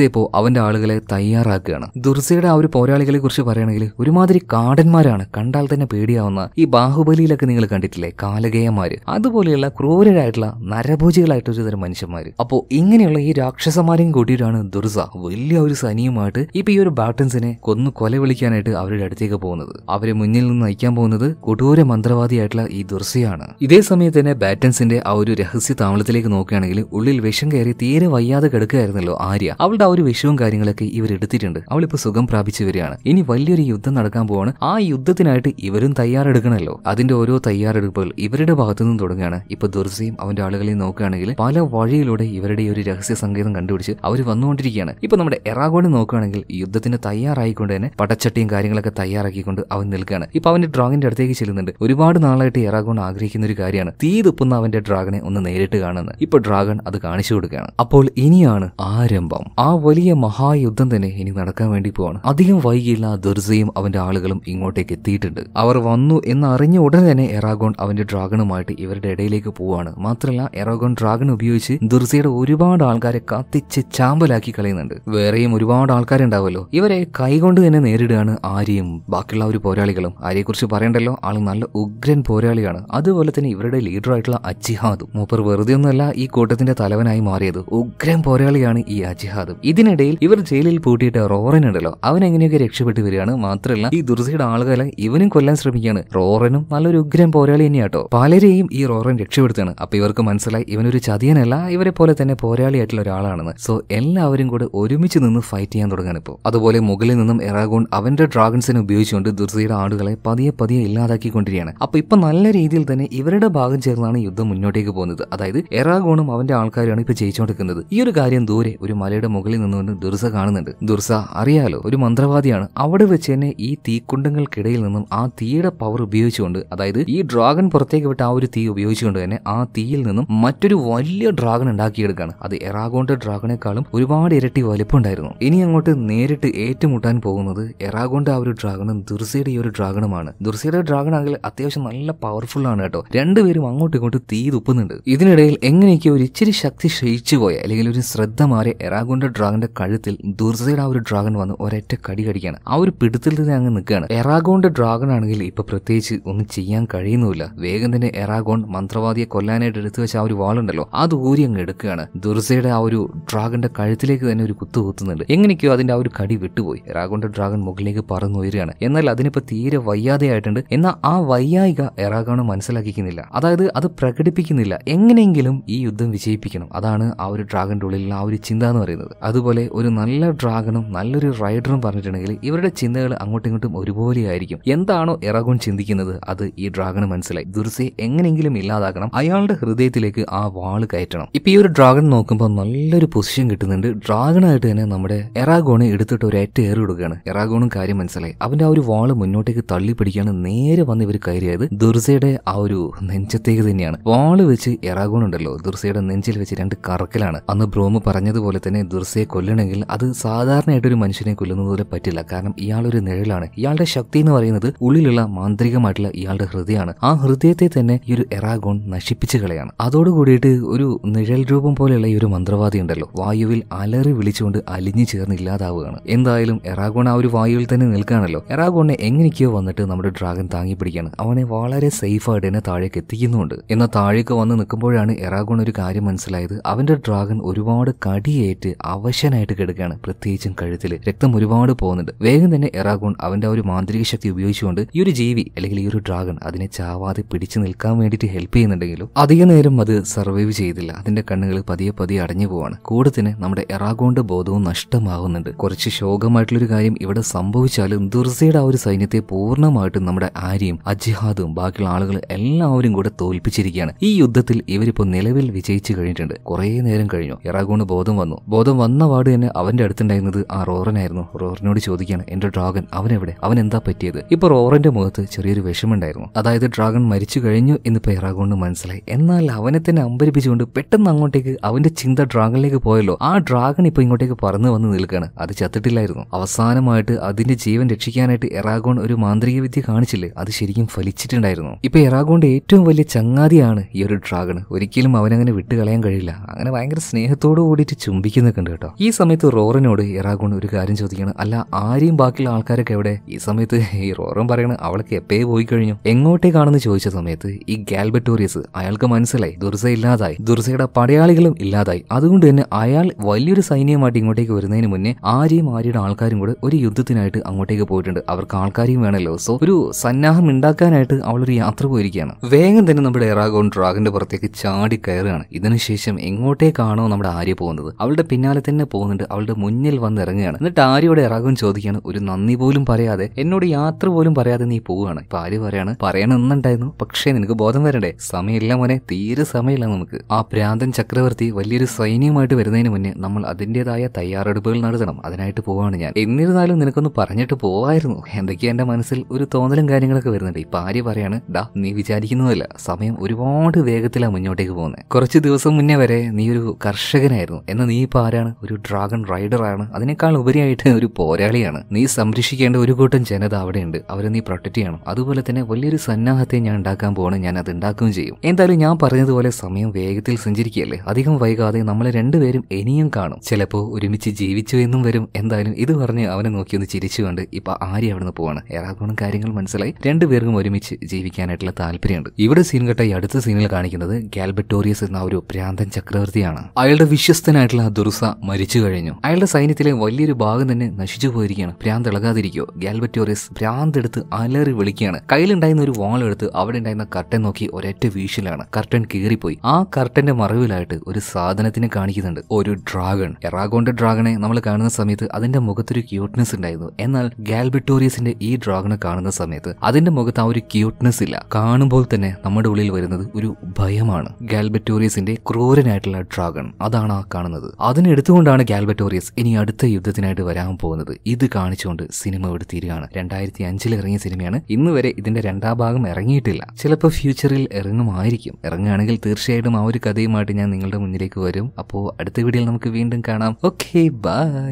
[SPEAKER 1] ഇപ്പോ അവന്റെ ആളുകളെ തയ്യാറാക്കുകയാണ് ദുർസയുടെ ആ ഒരു പോരാളികളെ കുറിച്ച് പറയുകയാണെങ്കിൽ ഒരുമാതിരി കാടന്മാരാണ് കണ്ടാൽ തന്നെ പേടിയാവുന്ന ഈ ബാഹുബലിയിലൊക്കെ നിങ്ങൾ കണ്ടിട്ടില്ലേ കാലകേയന്മാര് അതുപോലെയുള്ള ക്രൂരരായിട്ടുള്ള നരഭോജികളായിട്ട് ഒരു തരം മനുഷ്യന്മാര് അപ്പോൾ ഇങ്ങനെയുള്ള ഈ രാക്ഷസമാരെയും കൂട്ടിയിട്ടാണ് ദുർസ വലിയ ഒരു സനിയുമായിട്ട് ഇപ്പൊ ഈ ഒരു ബാട്ടൻസിനെ കൊന്നു കൊല വിളിക്കാനായിട്ട് അവരുടെ അടുത്തേക്ക് പോകുന്നത് അവരെ മുന്നിൽ നിന്ന് നയിക്കാൻ പോകുന്നത് കൊടൂര മന്ത്രവാദിയായിട്ടുള്ള ഈ ദുർസയാണ് ഇതേ സമയത്ത് തന്നെ ബാറ്റൻസിന്റെ ആ ഒരു രഹസ്യ താമളത്തിലേക്ക് നോക്കുകയാണെങ്കിൽ ഉള്ളിൽ വിഷം കയറി തീരെ വയ്യാതെ കിടക്കുകയായിരുന്നല്ലോ ആര്യ അവളുടെ ആ ഒരു വിഷവും കാര്യങ്ങളൊക്കെ ഇവർ എടുത്തിട്ടുണ്ട് അവളിപ്പോ സുഖം പ്രാപിച്ചു വരികയാണ് ഇനി വലിയൊരു യുദ്ധം നടക്കാൻ പോവാണ് ആ യുദ്ധത്തിനായിട്ട് ഇവരും തയ്യാറെടുക്കണല്ലോ അതിന്റെ ഓരോ തയ്യാറെടുപ്പുകൾ ഇവരുടെ ഭാഗത്തു നിന്നും തുടങ്ങുകയാണ് ഇപ്പൊ ദുർസയും അവന്റെ ആളുകളെയും നോക്കുകയാണെങ്കിൽ പല വഴിയിലൂടെ ഇവരുടെ ഒരു രഹസ്യ സംഗീതം കണ്ടുപിടിച്ച് അവർ വന്നുകൊണ്ടിരിക്കുകയാണ് ഇപ്പൊ നമ്മുടെ എറാഗോണി നോക്കുകയാണെങ്കിൽ യുദ്ധത്തിന് തയ്യാറായിക്കൊണ്ട് തന്നെ പടച്ചട്ടിയും കാര്യങ്ങളൊക്കെ തയ്യാറാക്കിക്കൊണ്ട് അവൻ നിൽക്കുകയാണ് ഇപ്പൊ അവന്റെ ഡ്രാഗന്റെ അടുത്തേക്ക് ചെല്ലുന്നുണ്ട് ഒരുപാട് നാളായിട്ട് എറാഗോൺ ആഗ്രഹിക്കുന്ന ഒരു കാര്യമാണ് തീ തുപ്പുന്ന അവന്റെ ഡ്രാഗനെ ഒന്ന് നേരിട്ട് കാണുന്നത് ഇപ്പൊ ഡ്രാഗൺ അത് കാണിക്കും കാണിച്ചു കൊടുക്കുകയാണ് അപ്പോൾ ഇനിയാണ് ആരംഭം ആ വലിയ മഹായുദ്ധം തന്നെ ഇനി നടക്കാൻ വേണ്ടി പോവാണ് അധികം വൈകിയില്ല ദുർസയും അവന്റെ ആളുകളും ഇങ്ങോട്ടേക്ക് എത്തിയിട്ടുണ്ട് അവർ വന്നു എന്ന് അറിഞ്ഞ ഉടനെ തന്നെ എറാഗോൺ അവന്റെ ഡ്രാഗണുമായിട്ട് ഇവരുടെ ഇടയിലേക്ക് പോവാണ് മാത്രമല്ല എറാഗോൺ ഡ്രാഗൺ ഉപയോഗിച്ച് ദുർസയുടെ ഒരുപാട് ആൾക്കാരെ കത്തിച്ച് ചാമ്പലാക്കി കളയുന്നുണ്ട് വേറെയും ഒരുപാട് ആൾക്കാരുണ്ടാവല്ലോ ഇവരെ കൈകൊണ്ട് തന്നെ നേരിടുകയാണ് ആര്യയും ബാക്കിയുള്ള ഒരു പോരാളികളും ആര്യയെക്കുറിച്ച് പറയണ്ടല്ലോ ആൾ നല്ല ഉഗ്രൻ പോരാളിയാണ് അതുപോലെ തന്നെ ഇവരുടെ ലീഡറായിട്ടുള്ള അജിഹാദും മൂപ്പർ വെറുതെ ഒന്നുമല്ല ഈ കൂട്ടത്തിന്റെ തലവനായി ഭീകരനായി മാറിയത് ഉഗ്രം പോരാളിയാണ് ഈ അജിഹാദും ഇതിനിടയിൽ ഇവർ ജയിലിൽ പൂട്ടിയിട്ട റോറൻ ഉണ്ടല്ലോ അവൻ എങ്ങനെയൊക്കെ രക്ഷപ്പെട്ടു വരികയാണ് മാത്രമല്ല ഈ ദുർസയുടെ ആളുകളെ ഇവനും കൊല്ലാൻ ശ്രമിക്കുകയാണ് റോറനും നല്ലൊരു ഉഗ്രം പോരാളി തന്നെയാട്ടോ പലരെയും ഈ റോറൻ രക്ഷപ്പെടുത്തുകയാണ് അപ്പൊ ഇവർക്ക് മനസ്സിലായി ഇവനൊരു ചതിയനല്ല ഇവരെ പോലെ തന്നെ പോരാളിയായിട്ടുള്ള ഒരാളാണെന്ന് സോ എല്ലാവരും കൂടെ ഒരുമിച്ച് നിന്ന് ഫൈറ്റ് ചെയ്യാൻ തുടങ്ങാൻ ഇപ്പോ അതുപോലെ മുകളിൽ നിന്നും എറാഗോൺ അവന്റെ ഡ്രാഗൺസിനെ ഉപയോഗിച്ചുകൊണ്ട് ദുർസയുടെ ആടുകളെ പതിയെ പതിയെ ഇല്ലാതാക്കിക്കൊണ്ടിരിക്കുകയാണ് അപ്പൊ ഇപ്പൊ നല്ല രീതിയിൽ തന്നെ ഇവരുടെ ഭാഗം ചേർന്നാണ് യുദ്ധം മുന്നോട്ടേക്ക് പോകുന്നത് അതായത് എറാഗോണും അവന്റെ ആൾക്കാരാണ് ഇപ്പൊ ജയിച്ചുകൊണ്ടിരിക്കുന്നത് ഈ ഒരു കാര്യം ദൂരെ ഒരു മലയുടെ മുകളിൽ നിന്നുകൊണ്ട് ദുർസ കാണുന്നുണ്ട് ദുർസ അറിയാലോ ഒരു മന്ത്രവാദിയാണ് അവിടെ വെച്ച് തന്നെ ഈ തീക്കുണ്ടങ്ങൾക്കിടയിൽ നിന്നും ആ തീയുടെ പവർ ഉപയോഗിച്ചുകൊണ്ട് അതായത് ഈ ഡ്രാഗൺ പുറത്തേക്ക് വിട്ട ആ ഒരു തീ ഉപയോഗിച്ചുകൊണ്ട് തന്നെ ആ തീയിൽ നിന്നും മറ്റൊരു വലിയ ഡ്രാഗൺ ഉണ്ടാക്കിയെടുക്കാണ് അത് എറാഗോണ്ട ഡ്രാഗണേക്കാളും ഒരുപാട് ഇരട്ടി ഉണ്ടായിരുന്നു ഇനി അങ്ങോട്ട് നേരിട്ട് ഏറ്റുമുട്ടാൻ പോകുന്നത് എറാഗോണ്ട് ആ ഒരു ഡ്രാഗണും ദുർസയുടെ ഈ ഒരു ഡ്രാഗണുമാണ് ദുർസയുടെ ഡ്രാഗൺ ആണെങ്കിൽ അത്യാവശ്യം നല്ല പവർഫുൾ ആണ് കേട്ടോ രണ്ടുപേരും അങ്ങോട്ടും ഇങ്ങോട്ടും തീ തുപ്പുന്നുണ്ട് ഇതിനിടയിൽ എങ്ങനെയൊക്കെ ഒരു ഇച്ചിരി ശക്തി ക്ഷയിച്ചുപോയ അല്ലെങ്കിൽ ഒരു ശ്രദ്ധ മാറിയ എറാഗോണ്ട ഡ്രാഗന്റെ കഴുത്തിൽ ദുർസയുടെ ആ ഒരു ഡ്രാഗൺ വന്ന് ഒരൊറ്റ കടി കടിക്കാണ് ആ ഒരു പിടുത്തിൽ തന്നെ അങ്ങ് നിൽക്കുകയാണ് എറാഗോണ്ട ഡ്രാഗൺ ആണെങ്കിൽ ഇപ്പൊ പ്രത്യേകിച്ച് ഒന്നും ചെയ്യാൻ കഴിയുന്നുമില്ല വേഗം തന്നെ എറാഗോൺ മന്ത്രവാദിയെ കൊല്ലാനായിട്ട് എടുത്തു വെച്ച ആ ഒരു വാളുണ്ടല്ലോ അത് ഊരി അങ്ങ് എടുക്കുകയാണ് ദുർസയുടെ ആ ഒരു ഡ്രാഗന്റെ കഴുത്തിലേക്ക് തന്നെ ഒരു കുത്തു കുത്തുന്നുണ്ട് എങ്ങനെയൊക്കെയോ അതിന്റെ ആ ഒരു കടി വിട്ടുപോയി എറാഗോണ്ട ഡ്രാഗൺ മുകളിലേക്ക് പറന്നു ഉയരുകയാണ് എന്നാൽ അതിനിപ്പോ തീരെ വയ്യാതെയായിട്ടുണ്ട് എന്നാൽ ആ വയ്യായിക എറാഗോണ് മനസ്സിലാക്കിക്കുന്നില്ല അതായത് അത് പ്രകടിപ്പിക്കുന്നില്ല എങ്ങനെയെങ്കിലും ഈ യുദ്ധം വിജയിപ്പിക്കണം അതാണ് ആ ഒരു ഡ്രാഗൻ്റെ ഉള്ളിലുള്ള ആ ഒരു ചിന്ത എന്ന് പറയുന്നത് അതുപോലെ ഒരു നല്ല ഡ്രാഗണും നല്ലൊരു റൈഡറും പറഞ്ഞിട്ടുണ്ടെങ്കിൽ ഇവരുടെ ചിന്തകൾ അങ്ങോട്ടും ഇങ്ങോട്ടും ഒരുപോലെയായിരിക്കും എന്താണോ എറഗോൺ ചിന്തിക്കുന്നത് അത് ഈ ഡ്രാഗണ് മനസ്സിലായി ദുർസെ എങ്ങനെയെങ്കിലും ഇല്ലാതാക്കണം അയാളുടെ ഹൃദയത്തിലേക്ക് ആ വാള് കയറ്റണം ഇപ്പൊ ഈ ഒരു ഡ്രാഗൺ നോക്കുമ്പോൾ നല്ലൊരു പൊസിഷൻ കിട്ടുന്നുണ്ട് ഡ്രാഗണായിട്ട് തന്നെ നമ്മുടെ എറാഗോണെ എടുത്തിട്ട് ഒരു ഏറ്റ ഏറി കൊടുക്കുകയാണ് എറാഗോണും കാര്യം മനസ്സിലായി അവന്റെ ആ ഒരു വാള് മുന്നോട്ടേക്ക് തള്ളി പിടിക്കാണ് നേരെ വന്ന് ഇവർ കയറിയത് ദുർസയുടെ ആ ഒരു നെഞ്ചത്തേക്ക് തന്നെയാണ് വാള് വെച്ച് എറാഗോൺ ഉണ്ടല്ലോ ദുർസയുടെ നെഞ്ചിൽ വെച്ച് ഏതാണ്ട് കറക്കിലാണ് അന്ന് ബ്രോമ് പറഞ്ഞതുപോലെ തന്നെ ദുർസയെ കൊല്ലണമെങ്കിൽ അത് സാധാരണയായിട്ടൊരു മനുഷ്യനെ കൊല്ലുന്നത് പറ്റില്ല കാരണം ഇയാളൊരു നിഴലാണ് ഇയാളുടെ ശക്തി എന്ന് പറയുന്നത് ഉള്ളിലുള്ള മാന്ത്രികമായിട്ടുള്ള ഇയാളുടെ ഹൃദയമാണ് ആ ഹൃദയത്തെ തന്നെ ഈ ഒരു എറാഗോൺ നശിപ്പിച്ചു കളയാണ് അതോടുകൂടിയിട്ട് ഒരു നിഴൽ രൂപം പോലെയുള്ള ഈ ഒരു മന്ത്രവാദി ഉണ്ടല്ലോ വായുവിൽ അലറി വിളിച്ചുകൊണ്ട് അലിഞ്ഞു ചേർന്ന് ഇല്ലാതാവുകയാണ് എന്തായാലും എറാഗോൺ ആ ഒരു വായുവിൽ തന്നെ നിൽക്കുകയാണല്ലോ എറാഗോണിനെ എങ്ങനെയൊക്കെയോ വന്നിട്ട് നമ്മുടെ ഡ്രാഗൺ താങ്ങി പിടിക്കുകയാണ് അവനെ വളരെ സേഫ് ആയിട്ട് തന്നെ താഴേക്ക് എത്തിക്കുന്നുണ്ട് എന്നാൽ താഴേക്ക് വന്ന് നിൽക്കുമ്പോഴാണ് എറാഗോൺ ഒരു കാര്യം മനസ്സിലായത് അതായത് അവൻ്റെ ഡ്രാഗൺ ഒരുപാട് കടിയേറ്റ് അവശനായിട്ട് കിടക്കുകയാണ് പ്രത്യേകിച്ചും കഴുത്തിൽ രക്തം ഒരുപാട് പോകുന്നുണ്ട് വേഗം തന്നെ എറാഗോൺ അവൻ്റെ ഒരു മാന്ത്രിക ശക്തി ഉപയോഗിച്ചുകൊണ്ട് ഈ ഒരു ജീവി അല്ലെങ്കിൽ ഈ ഒരു ഡ്രാഗൺ അതിനെ ചാവാതെ പിടിച്ചു നിൽക്കാൻ വേണ്ടിയിട്ട് ഹെൽപ്പ് ചെയ്യുന്നുണ്ടെങ്കിലും അധിക നേരം അത് സർവൈവ് ചെയ്തില്ല അതിന്റെ കണ്ണുകൾ പതിയെ പതിയെ അടഞ്ഞു പോവാണ് കൂടത്തിന് നമ്മുടെ എറാഗോണിന്റെ ബോധവും നഷ്ടമാകുന്നുണ്ട് കുറച്ച് ശോകമായിട്ടുള്ളൊരു കാര്യം ഇവിടെ സംഭവിച്ചാലും ദുർസയുടെ ആ ഒരു സൈന്യത്തെ പൂർണ്ണമായിട്ടും നമ്മുടെ ആര്യയും അജിഹാദും ബാക്കിയുള്ള ആളുകൾ എല്ലാവരും കൂടെ തോൽപ്പിച്ചിരിക്കുകയാണ് ഈ യുദ്ധത്തിൽ ഇവരിപ്പോൾ നിലവിൽ വിജയിച്ചു കഴിഞ്ഞിട്ടുണ്ട് കുറേ നേരം കഴിഞ്ഞു ഇറാഗോണ് ബോധം വന്നു ബോധം വന്ന പാട് തന്നെ അവന്റെ അടുത്തുണ്ടായിരുന്നത് ആ റോറനായിരുന്നു റോറിനോട് ചോദിക്കുകയാണ് എന്റെ ഡ്രാഗൻ എവിടെ അവൻ എന്താ പറ്റിയത് ഇപ്പൊ റോറന്റെ മുഖത്ത് ചെറിയൊരു വിഷമുണ്ടായിരുന്നു അതായത് ഡ്രാഗൺ മരിച്ചു കഴിഞ്ഞു എന്നിപ്പോ ഇറാഗോണ് മനസ്സിലായി എന്നാൽ അവനെ തന്നെ അമ്പരിപ്പിച്ചുകൊണ്ട് പെട്ടെന്ന് അങ്ങോട്ടേക്ക് അവന്റെ ചിന്ത ഡ്രാഗണിലേക്ക് പോയല്ലോ ആ ഡ്രാഗൺ ഇപ്പൊ ഇങ്ങോട്ടേക്ക് പറന്നു വന്ന് നിൽക്കുകയാണ് അത് ചത്തിട്ടില്ലായിരുന്നു അവസാനമായിട്ട് അതിന്റെ ജീവൻ രക്ഷിക്കാനായിട്ട് എറാഗോൺ ഒരു മാന്ത്രിക വിദ്യ കാണിച്ചില്ലേ അത് ശരിക്കും ഫലിച്ചിട്ടുണ്ടായിരുന്നു ഇപ്പൊ എറാഗോണിന്റെ ഏറ്റവും വലിയ ചങ്ങാതിയാണ് ഈ ഒരു ഡ്രാഗൺ ഒരിക്കലും അവനങ്ങനെ വിട്ടുകളയാൻ കഴിയില്ല ഇല്ല അങ്ങനെ ഭയങ്കര സ്നേഹത്തോട് കൂടിയിട്ട് ചുംബിക്കുന്നൊക്കെ ഉണ്ട് കേട്ടോ ഈ സമയത്ത് റോറിനോട് ഇറാഗോൺ ഒരു കാര്യം ചോദിക്കണം അല്ല ആരെയും ബാക്കിയുള്ള ആൾക്കാരൊക്കെ എവിടെ ഈ സമയത്ത് ഈ റോറൻ പറയണ അവൾക്ക് എപ്പേ പോയി കഴിഞ്ഞു എങ്ങോട്ടേക്കാണെന്ന് ചോദിച്ച സമയത്ത് ഈ ഗാൽബറ്റോറിയസ് അയാൾക്ക് മനസ്സിലായി ദുർസ ഇല്ലാതായി ദുർസയുടെ പടയാളികളും ഇല്ലാതായി അതുകൊണ്ട് തന്നെ അയാൾ വലിയൊരു സൈന്യമായിട്ട് ഇങ്ങോട്ടേക്ക് വരുന്നതിന് മുന്നേ ആരെയും ആര്യയുടെ ആൾക്കാരും കൂടെ ഒരു യുദ്ധത്തിനായിട്ട് അങ്ങോട്ടേക്ക് പോയിട്ടുണ്ട് അവർക്ക് ആൾക്കാരെയും വേണമല്ലോ സോ ഒരു സന്നാഹം ഉണ്ടാക്കാനായിട്ട് അവളൊരു യാത്ര പോയിരിക്കുകയാണ് വേഗം തന്നെ നമ്മുടെ എറാഗോൺ ഡ്രാഗന്റെ പുറത്തേക്ക് ചാടി കയറുകയാണ് ഇതിനുശേഷം എങ്ങോട്ടേക്കാണോ നമ്മുടെ ആര്യ പോകുന്നത് അവളുടെ പിന്നാലെ തന്നെ പോകുന്നുണ്ട് അവളുടെ മുന്നിൽ വന്ന് ഇറങ്ങുകയാണ് എന്നിട്ട് ആര്യയുടെ ഇറകും ചോദിക്കുകയാണ് ഒരു നന്ദി പോലും പറയാതെ എന്നോട് യാത്ര പോലും പറയാതെ നീ പോവുകയാണ് ഇപ്പൊ ആര്യ പറയാണ് പറയണമെന്നുണ്ടായിരുന്നു പക്ഷേ നിനക്ക് ബോധം വരണ്ടേ സമയമില്ല മോനെ തീരെ സമയമില്ല നമുക്ക് ആ ഭ്രാന്തൻ ചക്രവർത്തി വലിയൊരു സൈന്യമായിട്ട് വരുന്നതിന് മുന്നേ നമ്മൾ അതിൻ്റെതായ തയ്യാറെടുപ്പുകൾ നടത്തണം അതിനായിട്ട് പോവാണ് ഞാൻ എന്നിരുന്നാലും നിനക്കൊന്ന് പറഞ്ഞിട്ട് പോവായിരുന്നു എന്തൊക്കെയാ എന്റെ മനസ്സിൽ ഒരു തോന്നലും കാര്യങ്ങളൊക്കെ വരുന്നുണ്ട് ഇപ്പൊ ആര്യ പറയാണ് ഡാ നീ വിചാരിക്കുന്നതല്ല സമയം ഒരുപാട് വേഗത്തിലാണ് മുന്നോട്ടേക്ക് പോകുന്നത് കുറച്ച് ദിവസം മുന്നേ വരെ വരെ നീ ഒരു കർഷകനായിരുന്നു എന്നാൽ നീ ഇപ്പോൾ ആരാണ് ഒരു ഡ്രാഗൺ റൈഡറാണ് അതിനേക്കാൾ ഉപരിയായിട്ട് ഒരു പോരാളിയാണ് നീ സംരക്ഷിക്കേണ്ട ഒരു കൂട്ടം ജനത അവിടെയുണ്ട് അവരെ നീ പ്രൊട്ടക്ട് ചെയ്യണം അതുപോലെ തന്നെ വലിയൊരു സന്നാഹത്തെ ഞാൻ ഉണ്ടാക്കാൻ പോവാണ് ഞാൻ അത് ഉണ്ടാക്കുകയും ചെയ്യും എന്തായാലും ഞാൻ പറഞ്ഞതുപോലെ സമയം വേഗത്തിൽ സഞ്ചരിക്കുകയല്ലേ അധികം വൈകാതെ നമ്മൾ രണ്ടുപേരും ഇനിയും കാണും ചിലപ്പോൾ ഒരുമിച്ച് ജീവിച്ചു എന്നും വരും എന്തായാലും ഇത് പറഞ്ഞ് അവനെ നോക്കി ഒന്ന് ചിരിച്ചുകൊണ്ട് ഇപ്പൊ അവിടെ നിന്ന് പോവാണ് എറാഗോണും കാര്യങ്ങൾ മനസ്സിലായി രണ്ടുപേർക്കും ഒരുമിച്ച് ജീവിക്കാനായിട്ടുള്ള താല്പര്യമുണ്ട് ഇവിടെ സീൻ ഘട്ട ഈ അടുത്ത സീനിൽ കാണിക്കുന്നത് ഗാൽബറ്റോറിയസ് എന്ന ഒരു പ്രാന്തൻ ചക്രവർത്തിയാണ് അയാളുടെ വിശ്വസ്തനായിട്ടുള്ള ദുർസ മരിച്ചു കഴിഞ്ഞു അയാളുടെ സൈന്യത്തിലെ വലിയൊരു ഭാഗം തന്നെ നശിച്ചു പോയിരിക്കുകയാണ് ഭ്രാന്ത് ഇളകാതിരിക്കോ ഗാൽബറ്റോറിയസ് ഭ്രാന്തെടുത്ത് അലറി വിളിക്കുകയാണ് കയ്യിലുണ്ടായിരുന്ന ഒരു വാൾ എടുത്ത് അവിടെ ഉണ്ടായിരുന്ന കർട്ടൻ നോക്കി ഒരൊറ്റ വീശിലാണ് കർട്ടൻ കീറിപ്പോയി ആ കർട്ടന്റെ മറവിലായിട്ട് ഒരു സാധനത്തിനെ കാണിക്കുന്നുണ്ട് ഒരു ഡ്രാഗൺ എറാഗോണ്ട ഡ്രാഗണെ നമ്മൾ കാണുന്ന സമയത്ത് അതിന്റെ മുഖത്തൊരു ക്യൂട്ട്നെസ് ഉണ്ടായിരുന്നു എന്നാൽ ഗാൽബറ്റോറിയസിന്റെ ഈ ഡ്രാഗണെ കാണുന്ന സമയത്ത് അതിന്റെ മുഖത്ത് ആ ഒരു ക്യൂട്ട്നെസ് ഇല്ല കാണുമ്പോൾ തന്നെ നമ്മുടെ ഉള്ളിൽ വരുന്നത് ഒരു ഭയമാണ് ഗാൽബറ്റോറിയസിന്റെ ക്രൂര സോവറിൻ ആയിട്ടുള്ള ഡ്രാഗൺ അതാണ് ആ കാണുന്നത് അതിനെടുത്തുകൊണ്ടാണ് ഗാൽബറ്റോറിയസ് ഇനി അടുത്ത യുദ്ധത്തിനായിട്ട് വരാൻ പോകുന്നത് ഇത് കാണിച്ചുകൊണ്ട് സിനിമ ഇവിടെ തീരുകയാണ് രണ്ടായിരത്തി അഞ്ചിൽ ഇറങ്ങിയ സിനിമയാണ് ഇന്ന് വരെ ഇതിന്റെ രണ്ടാം ഭാഗം ഇറങ്ങിയിട്ടില്ല ചിലപ്പോൾ ഫ്യൂച്ചറിൽ ഇറങ്ങുമായിരിക്കും ഇറങ്ങുകയാണെങ്കിൽ തീർച്ചയായിട്ടും ആ ഒരു കഥയുമായിട്ട് ഞാൻ നിങ്ങളുടെ മുന്നിലേക്ക് വരും അപ്പോൾ അടുത്ത വീഡിയോയിൽ നമുക്ക് വീണ്ടും കാണാം ഓക്കെ ബൈ